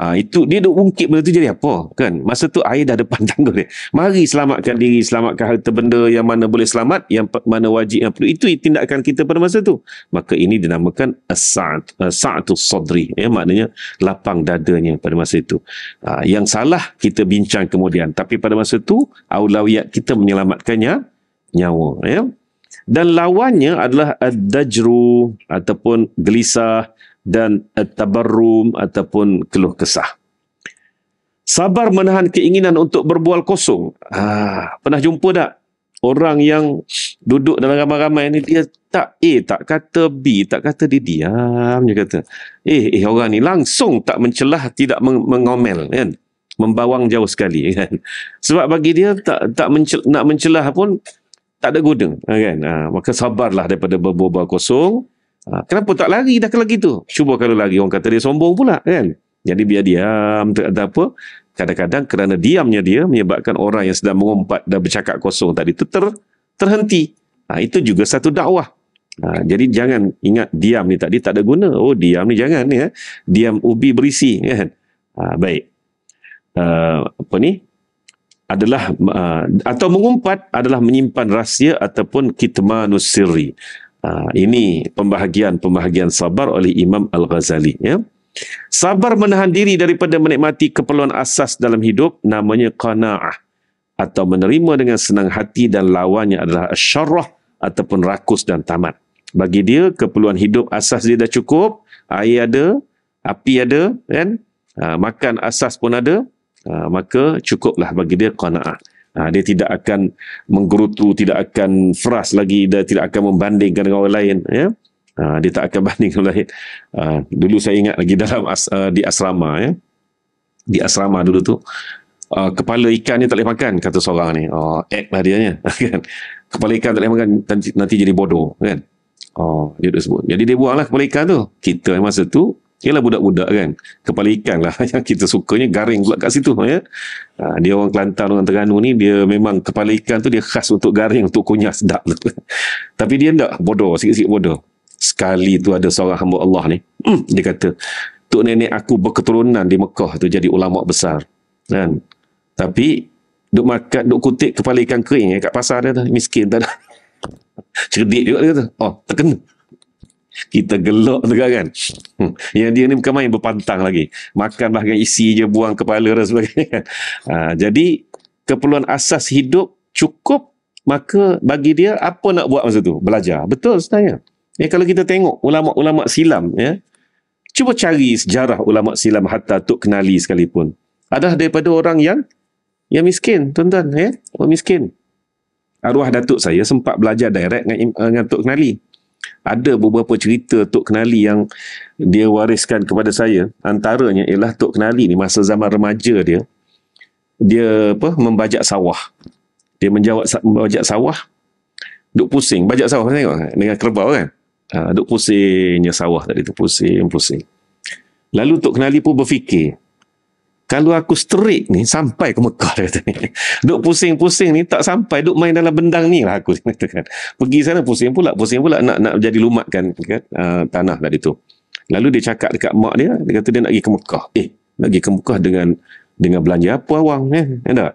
uh, itu dia duk ungkit benda tu jadi apa kan masa tu air dah depan <laughs> tangguh dia mari selamatkan diri selamatkan harta benda yang mana boleh selamat yang mana wajib yang perlu itu tindakan kita pada masa tu maka ini dinamakan sa'at sa'atu sadri ya maknanya lapang dadanya pada masa itu uh, yang salah kita bincang kemudian tapi pada masa tu aulawiyat kita menyelamatkannya nyawa ya dan lawannya adalah ad-dajru ataupun gelisah dan at-tabarrum ataupun keluh kesah sabar menahan keinginan untuk berbual kosong ha, pernah jumpa tak orang yang duduk dalam ramai-ramai ni dia tak A tak kata B tak kata dia diam je kata eh eh orang ni langsung tak mencelah tidak meng- mengomel kan membawang jauh sekali kan sebab bagi dia tak tak mencel- nak mencelah pun tak ada guna eh, kan ha, maka sabarlah daripada berbuah kosong ha, kenapa tak lari dah kalau gitu cuba kalau lagi. orang kata dia sombong pula kan jadi biar diam tak ada apa kadang-kadang kerana diamnya dia menyebabkan orang yang sedang mengumpat dan bercakap kosong tadi itu ter, terhenti ha, itu juga satu dakwah ha, jadi jangan ingat diam ni tadi tak ada guna oh diam ni jangan ya diam ubi berisi kan ha, baik uh, apa ni adalah uh, atau mengumpat adalah menyimpan rahsia ataupun kitmanus sirri. Uh, ini pembahagian-pembahagian sabar oleh Imam Al-Ghazali ya. Sabar menahan diri daripada menikmati keperluan asas dalam hidup namanya qanaah atau menerima dengan senang hati dan lawannya adalah syarah ataupun rakus dan tamat. Bagi dia keperluan hidup asas dia dah cukup, air ada, api ada kan? Uh, makan asas pun ada, Ah, maka cukuplah bagi dia qanaah. Ha, dia tidak akan menggerutu, tidak akan fras lagi, dia tidak akan membandingkan dengan orang lain. Ya? Ha, dia tak akan <laughs> banding dengan orang lain. Ha, dulu saya ingat lagi dalam as, uh, di asrama. Ya? Di asrama dulu tu, uh, kepala ikan ni tak boleh makan, kata seorang ni. Oh, act lah dia. Ya? <laughs> kepala ikan tak boleh makan, nanti, nanti jadi bodoh. Kan? Oh, dia sebut. Jadi dia buanglah kepala ikan tu. Kita masa tu, ialah budak-budak kan kepala ikan lah <laughs> yang kita sukanya garing pula kat situ ya. Ha, dia orang Kelantan orang Terengganu ni dia memang kepala ikan tu dia khas untuk garing untuk kunyah sedap lah. <laughs> tapi dia tak bodoh sikit-sikit bodoh sekali tu ada seorang hamba Allah ni hmm, dia kata Tok Nenek aku berketurunan di Mekah tu jadi ulama besar kan tapi duk makan duk kutik kepala ikan kering eh, kat pasar dia tu miskin tak ada <laughs> cerdik juga dia kata oh terkena kita gelok juga kan, kan? Hmm. yang dia ni bukan main berpantang lagi makan bahagian isi je buang kepala dan sebagainya kan? ha, jadi keperluan asas hidup cukup maka bagi dia apa nak buat masa tu belajar betul sebenarnya ya, kalau kita tengok ulama-ulama silam ya cuba cari sejarah ulama silam hatta tu kenali sekalipun Ada daripada orang yang yang miskin tuan-tuan ya orang miskin arwah datuk saya sempat belajar direct dengan, eh, dengan tok kenali ada beberapa cerita Tok Kenali yang dia wariskan kepada saya antaranya ialah Tok Kenali ni masa zaman remaja dia dia apa membajak sawah dia menjawab membajak sawah duk pusing bajak sawah tengok dengan kerbau kan ha, duk pusingnya sawah tadi tu pusing pusing lalu Tok Kenali pun berfikir kalau aku straight ni sampai ke Mekah dia <laughs> kata ni. Duk pusing-pusing ni tak sampai duk main dalam bendang ni lah aku <laughs> kata kan. Pergi sana pusing pula, pusing pula nak nak jadi lumat kan, uh, tanah tadi tu. Lalu dia cakap dekat mak dia, dia kata dia nak pergi ke Mekah. Eh, nak pergi ke Mekah dengan dengan belanja apa awang ya? Ya tak?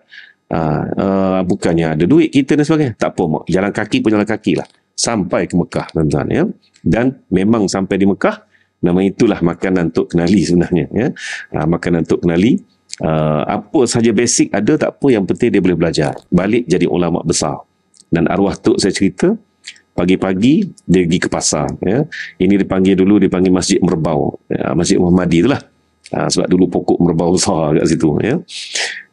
Uh, uh, bukannya ada duit kita dan sebagainya. Tak apa mak, jalan kaki pun jalan kaki lah. Sampai ke Mekah tuan-tuan ya. Dan memang sampai di Mekah, nama itulah makanan untuk kenali sebenarnya ya ha, makanan untuk kenali ha, ah, apa saja basic ada tak apa yang penting dia boleh belajar balik jadi ulama besar dan arwah tu saya cerita pagi-pagi dia pergi ke pasar ya ini dipanggil dulu dipanggil masjid merbau ya, masjid Muhammadi lah. ha, sebab dulu pokok merbau besar kat situ ya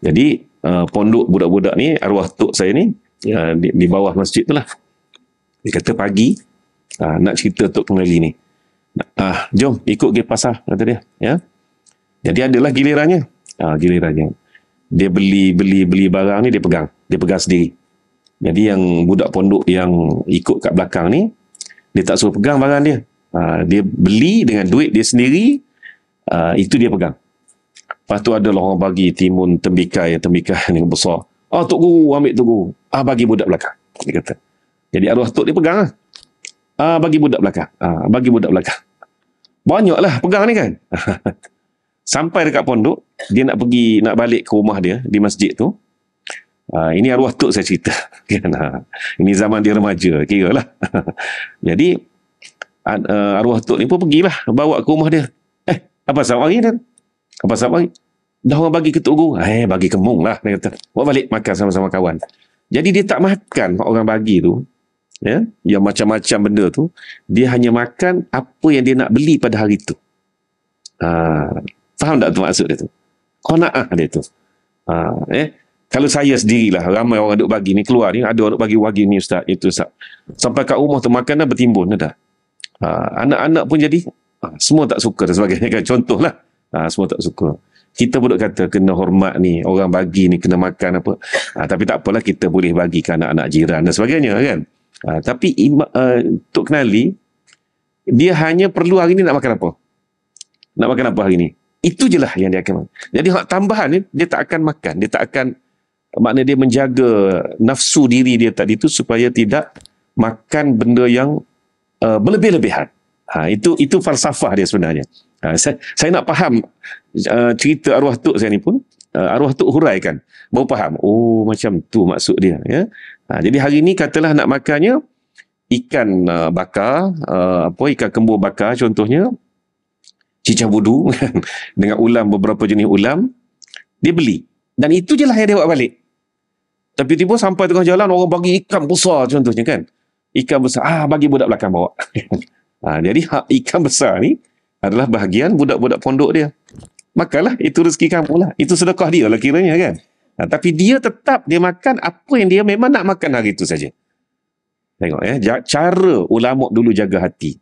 jadi uh, pondok budak-budak ni arwah tok saya ni ya. uh, di, di bawah masjid itulah dia kata pagi uh, nak cerita tok kenali ni Ah, jom ikut ke pasar kata dia. Ya? Jadi adalah gilirannya. Ah, gilirannya. Dia beli, beli, beli barang ni, dia pegang. Dia pegang sendiri. Jadi yang budak pondok yang ikut kat belakang ni, dia tak suruh pegang barang dia. Ah, dia beli dengan duit dia sendiri, ah, itu dia pegang. Lepas tu ada orang bagi timun tembikai, tembikai <laughs> yang besar. Ah, Tok Guru, ambil Tok Guru. Ah, bagi budak belakang. Dia kata. Jadi arwah Tok dia pegang lah uh, bagi budak belakang. Uh, bagi budak belakang. Banyaklah pegang ni kan. <laughs> Sampai dekat pondok, dia nak pergi, nak balik ke rumah dia, di masjid tu. Uh, ini arwah tu saya cerita. <laughs> Kan? ini zaman dia remaja, kira lah. <laughs> Jadi, uh, arwah tu ni pun pergilah, bawa ke rumah dia. Eh, apa sahab hari ni? Apa sahab hari? Dah orang bagi ketuk guru. Eh, bagi kemung lah, dia kata. Bawa balik makan sama-sama kawan. Jadi, dia tak makan orang bagi tu ya, yang macam-macam benda tu, dia hanya makan apa yang dia nak beli pada hari itu. Ha, faham tak tu maksud dia tu? Kona'ah dia tu. Ha, eh? Kalau saya sendirilah, ramai orang duk bagi ni keluar ni, ada orang duk bagi wagi ni ustaz, itu ustaz. Sampai kat rumah tu makanan bertimbun dah. Ha, anak-anak pun jadi, ha, semua tak suka dan sebagainya kan. <laughs> Contohlah, ha, semua tak suka. Kita pun kata kena hormat ni, orang bagi ni kena makan apa. Ha, tapi tak apalah kita boleh bagi ke anak-anak jiran dan sebagainya kan. Ha, tapi ima, uh, Tok Kenali, dia hanya perlu hari ni nak makan apa? Nak makan apa hari ni? Itu je lah yang dia akan makan. Jadi hak tambahan ni, dia tak akan makan. Dia tak akan, maknanya dia menjaga nafsu diri dia tadi tu supaya tidak makan benda yang uh, berlebih-lebihan. Ha, itu itu falsafah dia sebenarnya. Ha, saya, saya nak faham uh, cerita arwah Tok saya ni pun, uh, arwah Tok huraikan. Baru faham. Oh, macam tu maksud dia. Ya? Ha, jadi hari ni katalah nak makannya ikan uh, bakar, uh, apa ikan kembur bakar contohnya, cicah budu <laughs> dengan ulam beberapa jenis ulam, dia beli. Dan itu je lah yang dia buat balik. Tapi tiba-tiba sampai tengah jalan orang bagi ikan besar contohnya kan. Ikan besar, ah bagi budak belakang bawa. <laughs> ha, jadi hak ikan besar ni adalah bahagian budak-budak pondok dia. Makanlah itu rezeki kamu lah. Itu sedekah dia lah kiranya kan. Ha, tapi dia tetap dia makan apa yang dia memang nak makan hari itu saja. Tengok ya, eh? cara ulama dulu jaga hati.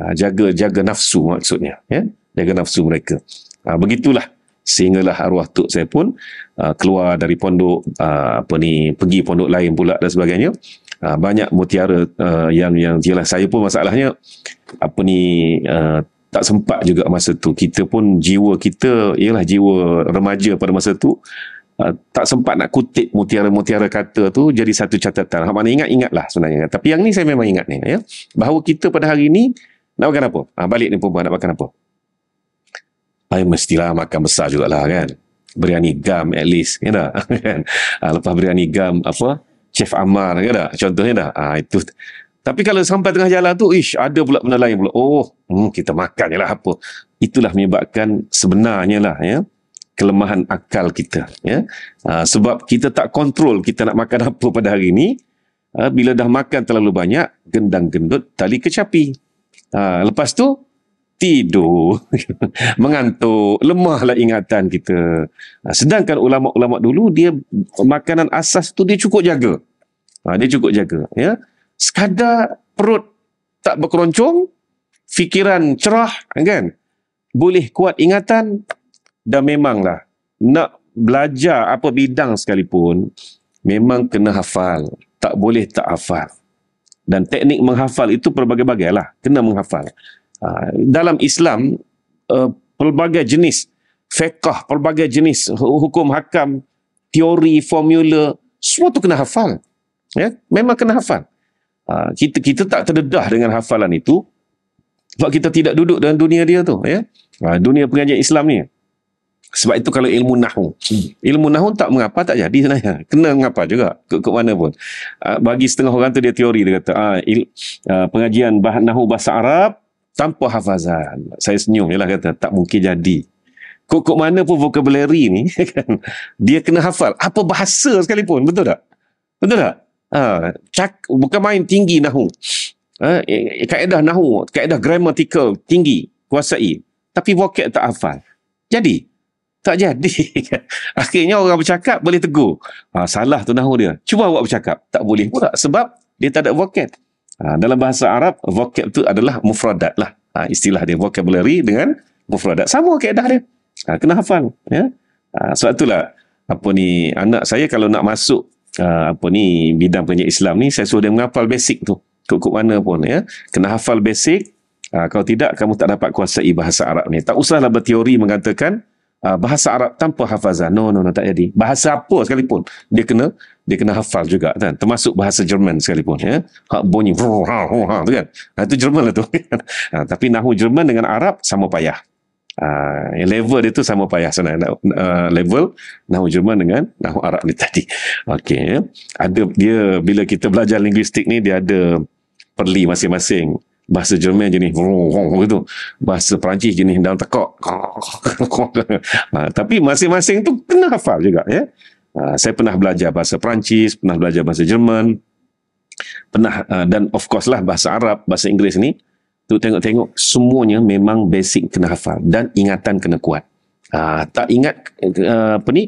Ha, jaga jaga nafsu maksudnya, ya. Jaga nafsu mereka. Ha, begitulah sehinggalah arwah tok saya pun uh, keluar dari pondok uh, apa ni pergi pondok lain pula dan sebagainya. Uh, banyak mutiara uh, yang yang jelas saya pun masalahnya apa ni uh, tak sempat juga masa tu kita pun jiwa kita ialah jiwa remaja pada masa tu Ah, tak sempat nak kutip mutiara-mutiara kata tu jadi satu catatan. Hak mana ingat ingatlah sebenarnya. Tapi yang ni saya memang ingat ni ya. Bahawa kita pada hari ini nak makan apa? Ha, balik ni perempuan nak makan apa? Hai mestilah makan besar jugalah kan. Biryani gam at least ya you <laughs> know? Ah, lepas biryani gam apa? Chef Amar. Ya kan dah. Contohnya dah. Ha, itu tapi kalau sampai tengah jalan tu, ish, ada pula benda lain pula. Oh, hmm, kita makan je lah apa. Itulah menyebabkan sebenarnya lah, ya kelemahan akal kita ya ha, sebab kita tak kontrol kita nak makan <laughs> apa pada hari ini ha, ah, bila dah makan terlalu banyak gendang gendut tali kecapi ha, lepas tu tidur <laughs> mengantuk lemahlah ingatan kita ha, sedangkan ulama-ulama dulu dia makanan asas tu dia cukup jaga ha, dia cukup jaga ya sekadar perut tak berkeroncong fikiran cerah kan boleh kuat ingatan dan memanglah nak belajar apa bidang sekalipun memang kena hafal tak boleh tak hafal dan teknik menghafal itu pelbagai-bagai lah kena menghafal ha, dalam Islam uh, pelbagai jenis fiqah pelbagai jenis hukum hakam teori formula semua tu kena hafal ya memang kena hafal ha, kita kita tak terdedah dengan hafalan itu sebab kita tidak duduk dalam dunia dia tu ya ha, dunia pengajian Islam ni sebab itu kalau ilmu nahu. Hmm. Ilmu nahu tak mengapa tak jadi sebenarnya. Kena mengapa juga. Ke, ke mana pun. Ah, bagi setengah orang tu dia teori. Dia kata ah, il, ah, pengajian bah, nahu bahasa Arab tanpa hafazan. Saya senyum je lah kata. Tak mungkin jadi. kok ke mana pun vocabulary ni <laughs> kan, dia kena hafal apa bahasa sekalipun betul tak betul tak ha, cak, bukan main tinggi nahu ha, eh, eh, kaedah nahu kaedah grammatical tinggi kuasai tapi vocab tak hafal jadi tak jadi. <laughs> Akhirnya orang bercakap boleh tegur. Ha, salah tu nahu dia. Cuba awak bercakap. Tak boleh pula. Sebab dia tak ada vocab. Ha, dalam bahasa Arab, vocab tu adalah mufradat lah. Ha, istilah dia. Vocabulary dengan mufradat. Sama keadaan dia. Ha, kena hafal. Ya? Ha, sebab lah. apa ni, anak saya kalau nak masuk ha, apa ni bidang penyakit Islam ni, saya suruh dia menghafal basic tu. Kut-kut mana pun. Ya? Kena hafal basic. Ha, kalau tidak, kamu tak dapat kuasai bahasa Arab ni. Tak usahlah berteori mengatakan, Ah, bahasa Arab tanpa hafazan. No, no, no, tak jadi. Bahasa apa sekalipun, dia kena dia kena hafal juga kan. Termasuk bahasa Jerman sekalipun. Ya? Hak bunyi. Ha, ha, tu kan? Ha, itu Jerman lah tu. <laughs> ha, tapi Nahu Jerman dengan Arab sama payah. Ha, level dia tu sama payah sebenarnya. Uh, ah, level Nahu Jerman dengan Nahu Arab ni <laughs> tadi. Okey. Ya? Ada dia bila kita belajar linguistik ni, dia ada perli masing-masing bahasa Jerman jenis gitu bahasa Perancis jenis dalam tekak <laughs> ha, tapi masing-masing tu kena hafal juga ya ha, saya pernah belajar bahasa Perancis pernah belajar bahasa Jerman pernah ha, dan of course lah bahasa Arab bahasa Inggeris ni tu tengok-tengok semuanya memang basic kena hafal dan ingatan kena kuat Uh, tak ingat uh, apa ni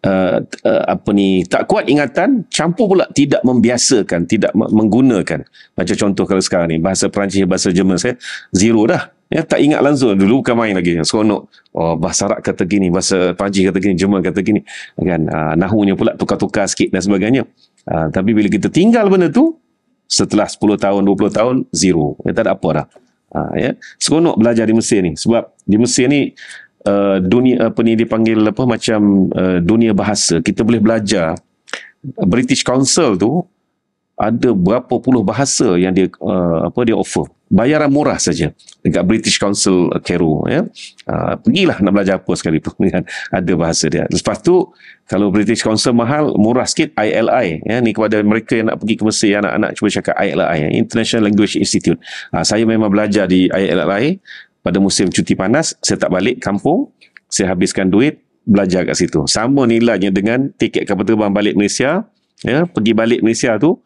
Uh, uh, apa ni tak kuat ingatan campur pula tidak membiasakan tidak menggunakan macam contoh kalau sekarang ni bahasa Perancis bahasa Jerman saya zero dah ya tak ingat langsung dulu bukan main lagi seronok oh bahasa Arab kata gini bahasa Perancis kata gini Jerman kata gini kan uh, nahunya pula tukar-tukar sikit dan sebagainya uh, tapi bila kita tinggal benda tu setelah 10 tahun 20 tahun zero ya, tak ada apa dah Ha, ya. Seronok belajar di Mesir ni sebab di Mesir ni Uh, dunia apa ni dipanggil apa macam uh, dunia bahasa kita boleh belajar British Council tu ada berapa puluh bahasa yang dia uh, apa dia offer bayaran murah saja dekat British Council uh, Cairo ya uh, pergilah nak belajar apa sekali pun <laughs> ada bahasa dia lepas tu kalau British Council mahal murah sikit ILI ya ni kepada mereka yang nak pergi ke Mesir anak-anak cuba cakap ILI ya. International Language Institute uh, saya memang belajar di ILI pada musim cuti panas, saya tak balik kampung, saya habiskan duit, belajar kat situ. Sama nilainya dengan tiket kapal terbang balik Malaysia, ya, pergi balik Malaysia tu,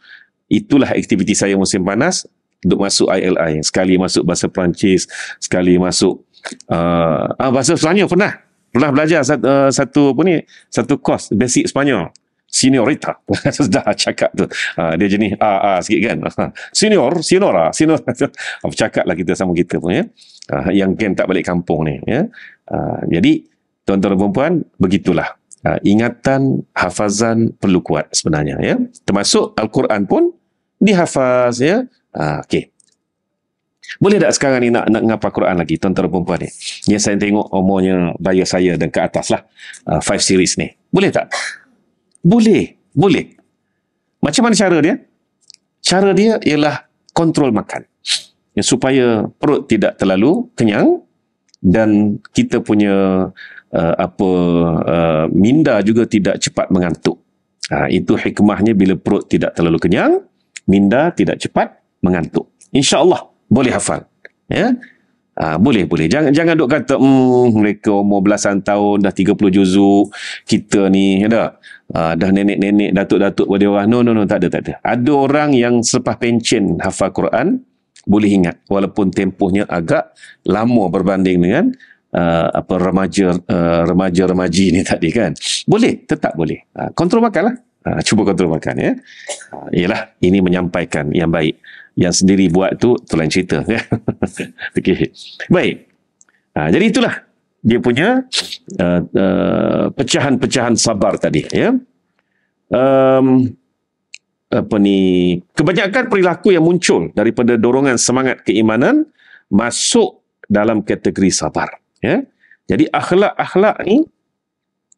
itulah aktiviti saya musim panas, untuk masuk ILI. Sekali masuk bahasa Perancis, sekali masuk uh, ah, bahasa Spanyol pernah. Pernah belajar satu, uh, satu apa ni, satu course, basic Spanyol seniorita <laughs> sudah cakap tu uh, dia jenis a uh, a ah, sikit kan uh, senior senora senior apa <laughs> cakap lah kita sama kita pun ya uh, yang gen kan tak balik kampung ni ya uh, jadi tuan-tuan dan puan begitulah uh, ingatan hafazan perlu kuat sebenarnya ya termasuk al-Quran pun dihafaz ya uh, okey boleh tak sekarang ni nak, nak ngapa Quran lagi tuan-tuan dan puan ni ya saya tengok umurnya bayar saya dan ke atas lah 5 series ni boleh tak boleh, boleh. Macam mana cara dia? Cara dia ialah kontrol makan. Ya, supaya perut tidak terlalu kenyang dan kita punya uh, apa uh, minda juga tidak cepat mengantuk. Ha, itu hikmahnya bila perut tidak terlalu kenyang, minda tidak cepat mengantuk. InsyaAllah boleh hafal. Ya? Ha, boleh, boleh. Jangan jangan duk kata, mmm, mereka umur belasan tahun, dah 30 juzuk, kita ni, ada. Ya uh, dah nenek-nenek, datuk-datuk pada orang. No, no, no, tak ada, tak ada. Ada orang yang selepas pencen hafal Quran, boleh ingat walaupun tempohnya agak lama berbanding dengan uh, apa remaja uh, ah, remaja remaji ni <laughs> tadi kan boleh tetap boleh uh, kontrol makanlah uh, cuba kontrol makan ya iyalah uh, ini menyampaikan yang baik yang sendiri buat tu tu lain cerita <laughs> ya okey baik uh, jadi itulah dia punya uh, uh, pecahan-pecahan sabar tadi ya um, apa ni kebanyakan perilaku yang muncul daripada dorongan semangat keimanan masuk dalam kategori sabar ya jadi akhlak-akhlak ni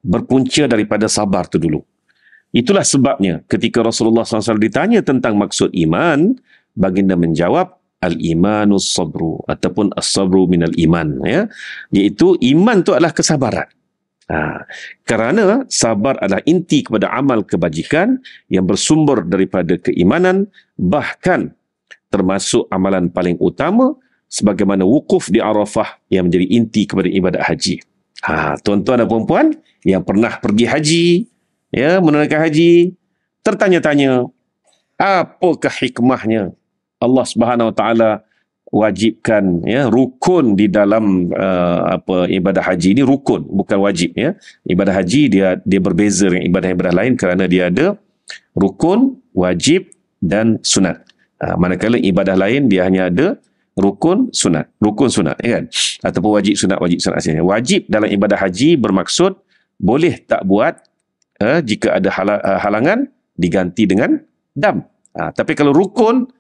berpunca daripada sabar tu dulu itulah sebabnya ketika Rasulullah SAW ditanya tentang maksud iman baginda menjawab al-imanus sabru ataupun as-sabru minal iman ya iaitu iman tu adalah kesabaran ha. kerana sabar adalah inti kepada amal kebajikan yang bersumber daripada keimanan bahkan termasuk amalan paling utama sebagaimana wukuf di Arafah yang menjadi inti kepada ibadat haji. Ha, tuan-tuan dan puan-puan yang pernah pergi haji, ya, menunaikan haji, tertanya-tanya apakah hikmahnya Allah Subhanahu Wa Taala wajibkan ya rukun di dalam uh, apa ibadah haji ini rukun bukan wajib ya ibadah haji dia dia berbeza dengan ibadah-ibadah lain kerana dia ada rukun wajib dan sunat uh, manakala ibadah lain dia hanya ada rukun sunat rukun sunat ya kan ataupun wajib sunat wajib sunat asalnya wajib dalam ibadah haji bermaksud boleh tak buat uh, jika ada hal- uh, halangan diganti dengan dam uh, tapi kalau rukun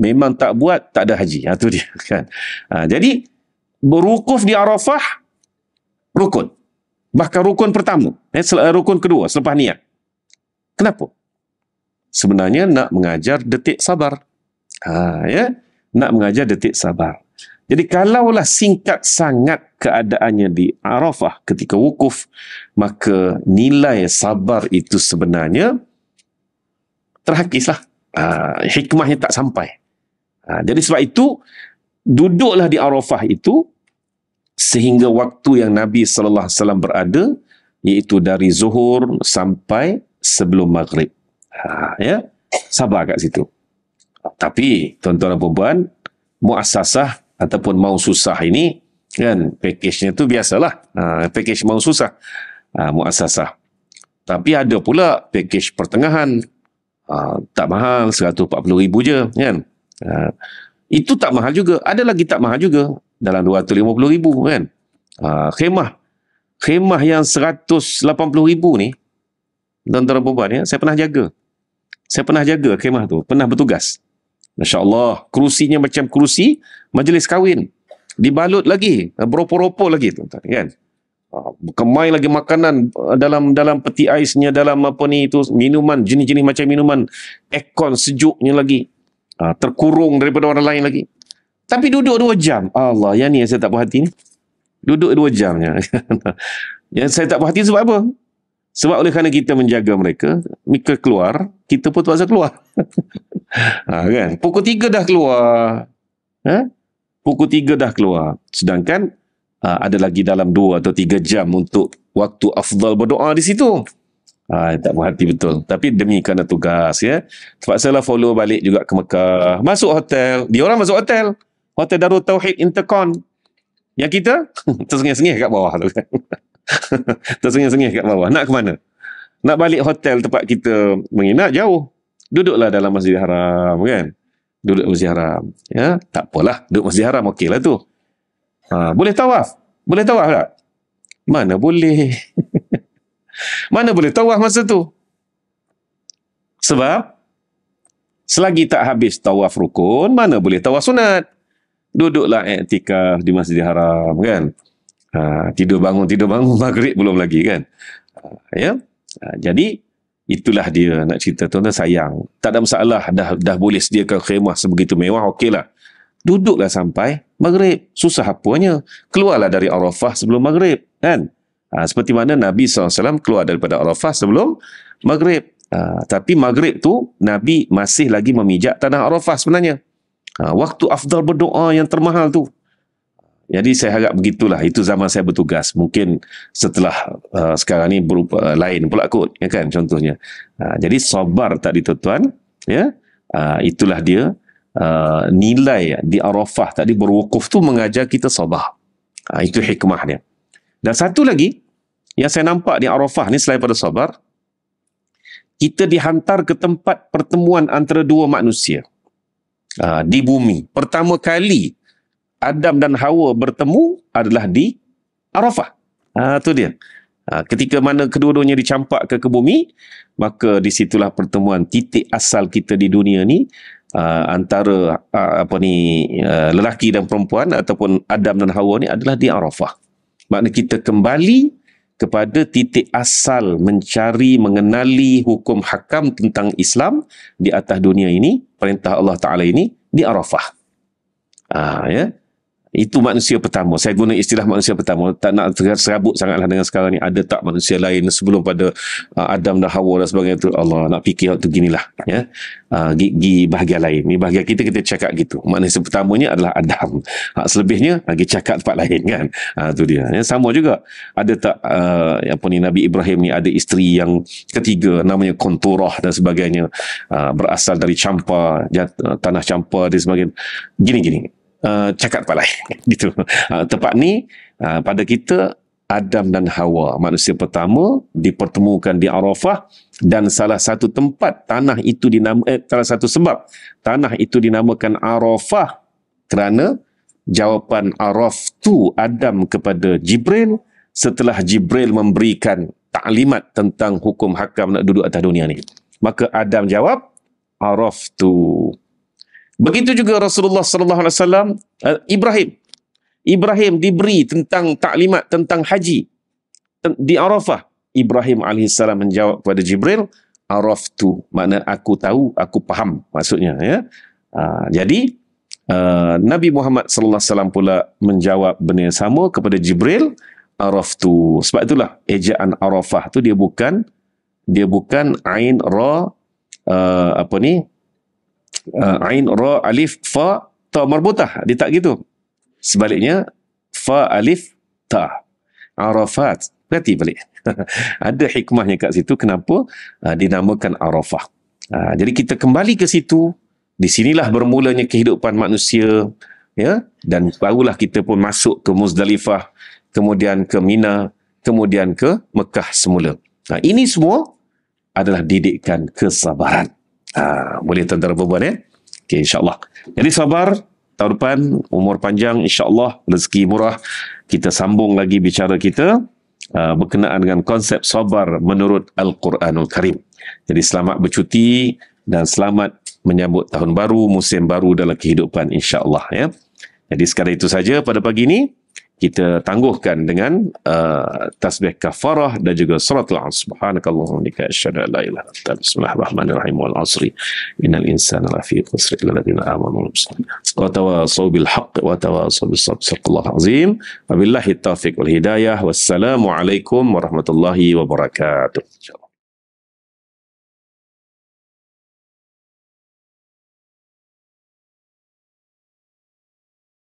memang tak buat tak ada haji ha, tu dia <laughs> kan ha, jadi berukuf di Arafah rukun bahkan rukun pertama eh, eh, rukun kedua selepas niat kenapa sebenarnya nak mengajar detik sabar ha, ya nak mengajar detik sabar jadi kalaulah singkat sangat keadaannya di Arafah ketika wukuf maka nilai sabar itu sebenarnya terhakislah Uh, hikmahnya tak sampai Ha, jadi sebab itu, duduklah di Arafah itu sehingga waktu yang Nabi SAW berada iaitu dari zuhur sampai sebelum maghrib. Ha, ya? Sabar kat situ. Tapi, tuan-tuan dan perempuan, muasasah ataupun mau susah ini, kan, package-nya itu biasalah. Ha, package mau susah, ha, muasasah. Tapi ada pula package pertengahan, ha, tak mahal, RM140,000 je, kan. Ha, itu tak mahal juga. Ada lagi tak mahal juga. Dalam RM250,000 kan. Ha, khemah. Khemah yang RM180,000 ni. Tuan-tuan perempuan ya. Saya pernah jaga. Saya pernah jaga khemah tu. Pernah bertugas. Masya Allah. Kerusinya macam kerusi majlis kahwin. Dibalut lagi. Beropo-ropo lagi tuan-tuan. Kan? Ha, kemai lagi makanan eh, dalam dalam peti aisnya dalam apa ni itu minuman jenis-jenis macam minuman ekon sejuknya lagi uh, terkurung daripada orang lain lagi. Tapi duduk dua jam. Allah, yang ni yang saya tak perhati ni. Duduk dua jamnya. <laughs> yang saya tak perhati sebab apa? Sebab oleh kerana kita menjaga mereka, mereka keluar, kita pun terpaksa keluar. <laughs> ha, kan? Pukul tiga dah keluar. Ha? Pukul tiga dah keluar. Sedangkan, ha, ada lagi dalam dua atau tiga jam untuk waktu afdal berdoa di situ. Ha, tak berhati betul. Tapi demi kerana tugas, ya. Terpaksa lah follow balik juga ke Mekah. Masuk hotel. Dia orang masuk hotel. Hotel Darul Tauhid Intercon. Yang kita, <laughs> tersengih-sengih kat bawah tu kan. <laughs> tersengih-sengih kat bawah. Nak ke mana? Nak balik hotel tempat kita menginap jauh. Duduklah dalam Masjid Haram, kan? Duduk Masjid Haram. Ya? Tak apalah. Duduk Masjid Haram, okey lah tu. Ha, boleh tawaf? Boleh tawaf tak? Mana boleh. <laughs> Mana boleh tawaf lah masa tu? Sebab selagi tak habis tawaf rukun, mana boleh tawaf sunat? Duduklah iktikaf di masjid Haram kan. Ha, tidur bangun, tidur bangun <laughs> maghrib belum lagi kan. Ha, ya. Ha, jadi itulah dia nak cerita tu tuan sayang. Tak ada masalah dah dah boleh sediakan khemah sebegitu mewah okeylah. Duduklah sampai maghrib. Susah apanya. Keluarlah dari Arafah sebelum maghrib. Kan? Ha, seperti mana Nabi SAW keluar daripada Arafah sebelum Maghrib. Ha, tapi Maghrib tu Nabi masih lagi memijak tanah Arafah sebenarnya. Ha, waktu afdal berdoa yang termahal tu. Jadi saya harap begitulah. Itu zaman saya bertugas. Mungkin setelah uh, sekarang ni berupa uh, lain pula kot. Ya kan contohnya. Ha, jadi sabar tak ditutuan. Ya? Ha, itulah dia uh, nilai di Arafah tadi berwukuf tu mengajar kita sabar. Ha, itu hikmahnya. Dan satu lagi, yang saya nampak di Arafah ni selain pada sabar, kita dihantar ke tempat pertemuan antara dua manusia uh, di bumi. Pertama kali Adam dan Hawa bertemu adalah di Arafah. Uh, ha, itu dia. Uh, ketika mana kedua-duanya dicampak ke ke bumi, maka di situlah pertemuan titik asal kita di dunia ni uh, antara uh, apa ni uh, lelaki dan perempuan ataupun Adam dan Hawa ni adalah di Arafah. Maknanya kita kembali kepada titik asal mencari mengenali hukum hakam tentang Islam di atas dunia ini, perintah Allah Ta'ala ini, di Arafah. Ah, ya? Itu manusia pertama. Saya guna istilah manusia pertama. Tak nak serabut sangatlah dengan sekarang ni. Ada tak manusia lain sebelum pada uh, Adam dan Hawa dan sebagainya tu. Allah nak fikir waktu ginilah. Ya. Uh, Gigi bahagia lain. Ni bahagia kita, kita cakap gitu. Manusia pertamanya adalah Adam. Ha, selebihnya, lagi ha, cakap tempat lain <laughs> kan. Ha, tu dia. Ya, sama juga. Ada tak uh, apa ni, Nabi Ibrahim ni ada isteri yang ketiga namanya Konturah dan sebagainya. berasal dari Champa, tanah campa dan sebagainya. Gini-gini uh, cakap palai <laughs> gitu uh, tempat ni uh, pada kita Adam dan Hawa manusia pertama dipertemukan di Arafah dan salah satu tempat tanah itu dinama eh, salah satu sebab tanah itu dinamakan Arafah kerana jawapan Araf tu Adam kepada Jibril setelah Jibril memberikan taklimat tentang hukum hakam nak duduk atas dunia ni maka Adam jawab Araf tu Begitu juga Rasulullah sallallahu alaihi wasallam eh, Ibrahim Ibrahim diberi tentang taklimat tentang haji di Arafah. Ibrahim alaihissalam menjawab kepada Jibril, "Araftu," makna aku tahu, aku faham maksudnya ya. Ah, jadi eh, Nabi Muhammad sallallahu alaihi wasallam pula menjawab benda yang sama kepada Jibril, "Araftu." Sebab itulah ejaan Arafah tu dia bukan dia bukan ain ra eh, apa ni uh, ain ra alif fa ta marbutah dia tak gitu sebaliknya fa alif ta arafat berarti balik <laughs> ada hikmahnya kat situ kenapa uh, dinamakan arafah uh, jadi kita kembali ke situ di sinilah bermulanya kehidupan manusia ya dan barulah kita pun masuk ke muzdalifah kemudian ke mina kemudian ke mekah semula nah ini semua adalah didikan kesabaran Ha, boleh tentera berbuat ya. Okey insyaallah. Jadi sabar tahun depan umur panjang insyaallah rezeki murah kita sambung lagi bicara kita uh, berkenaan dengan konsep sabar menurut Al-Quranul Karim. Jadi selamat bercuti dan selamat menyambut tahun baru, musim baru dalam kehidupan insyaAllah. Ya. Jadi sekadar itu saja pada pagi ini kita tangguhkan dengan uh, tasbih kafarah dan juga salat al subhanakallahumma nika asyhadu an la ilaha illa anta bismillahirrahmanirrahim wal asri innal insana lafi khusr illa alladziina amanu wa wa tawassaw bil haqq wa tawassaw bis sabr sallallahu azim wabillahi taufiq wal hidayah wassalamu alaikum warahmatullahi wabarakatuh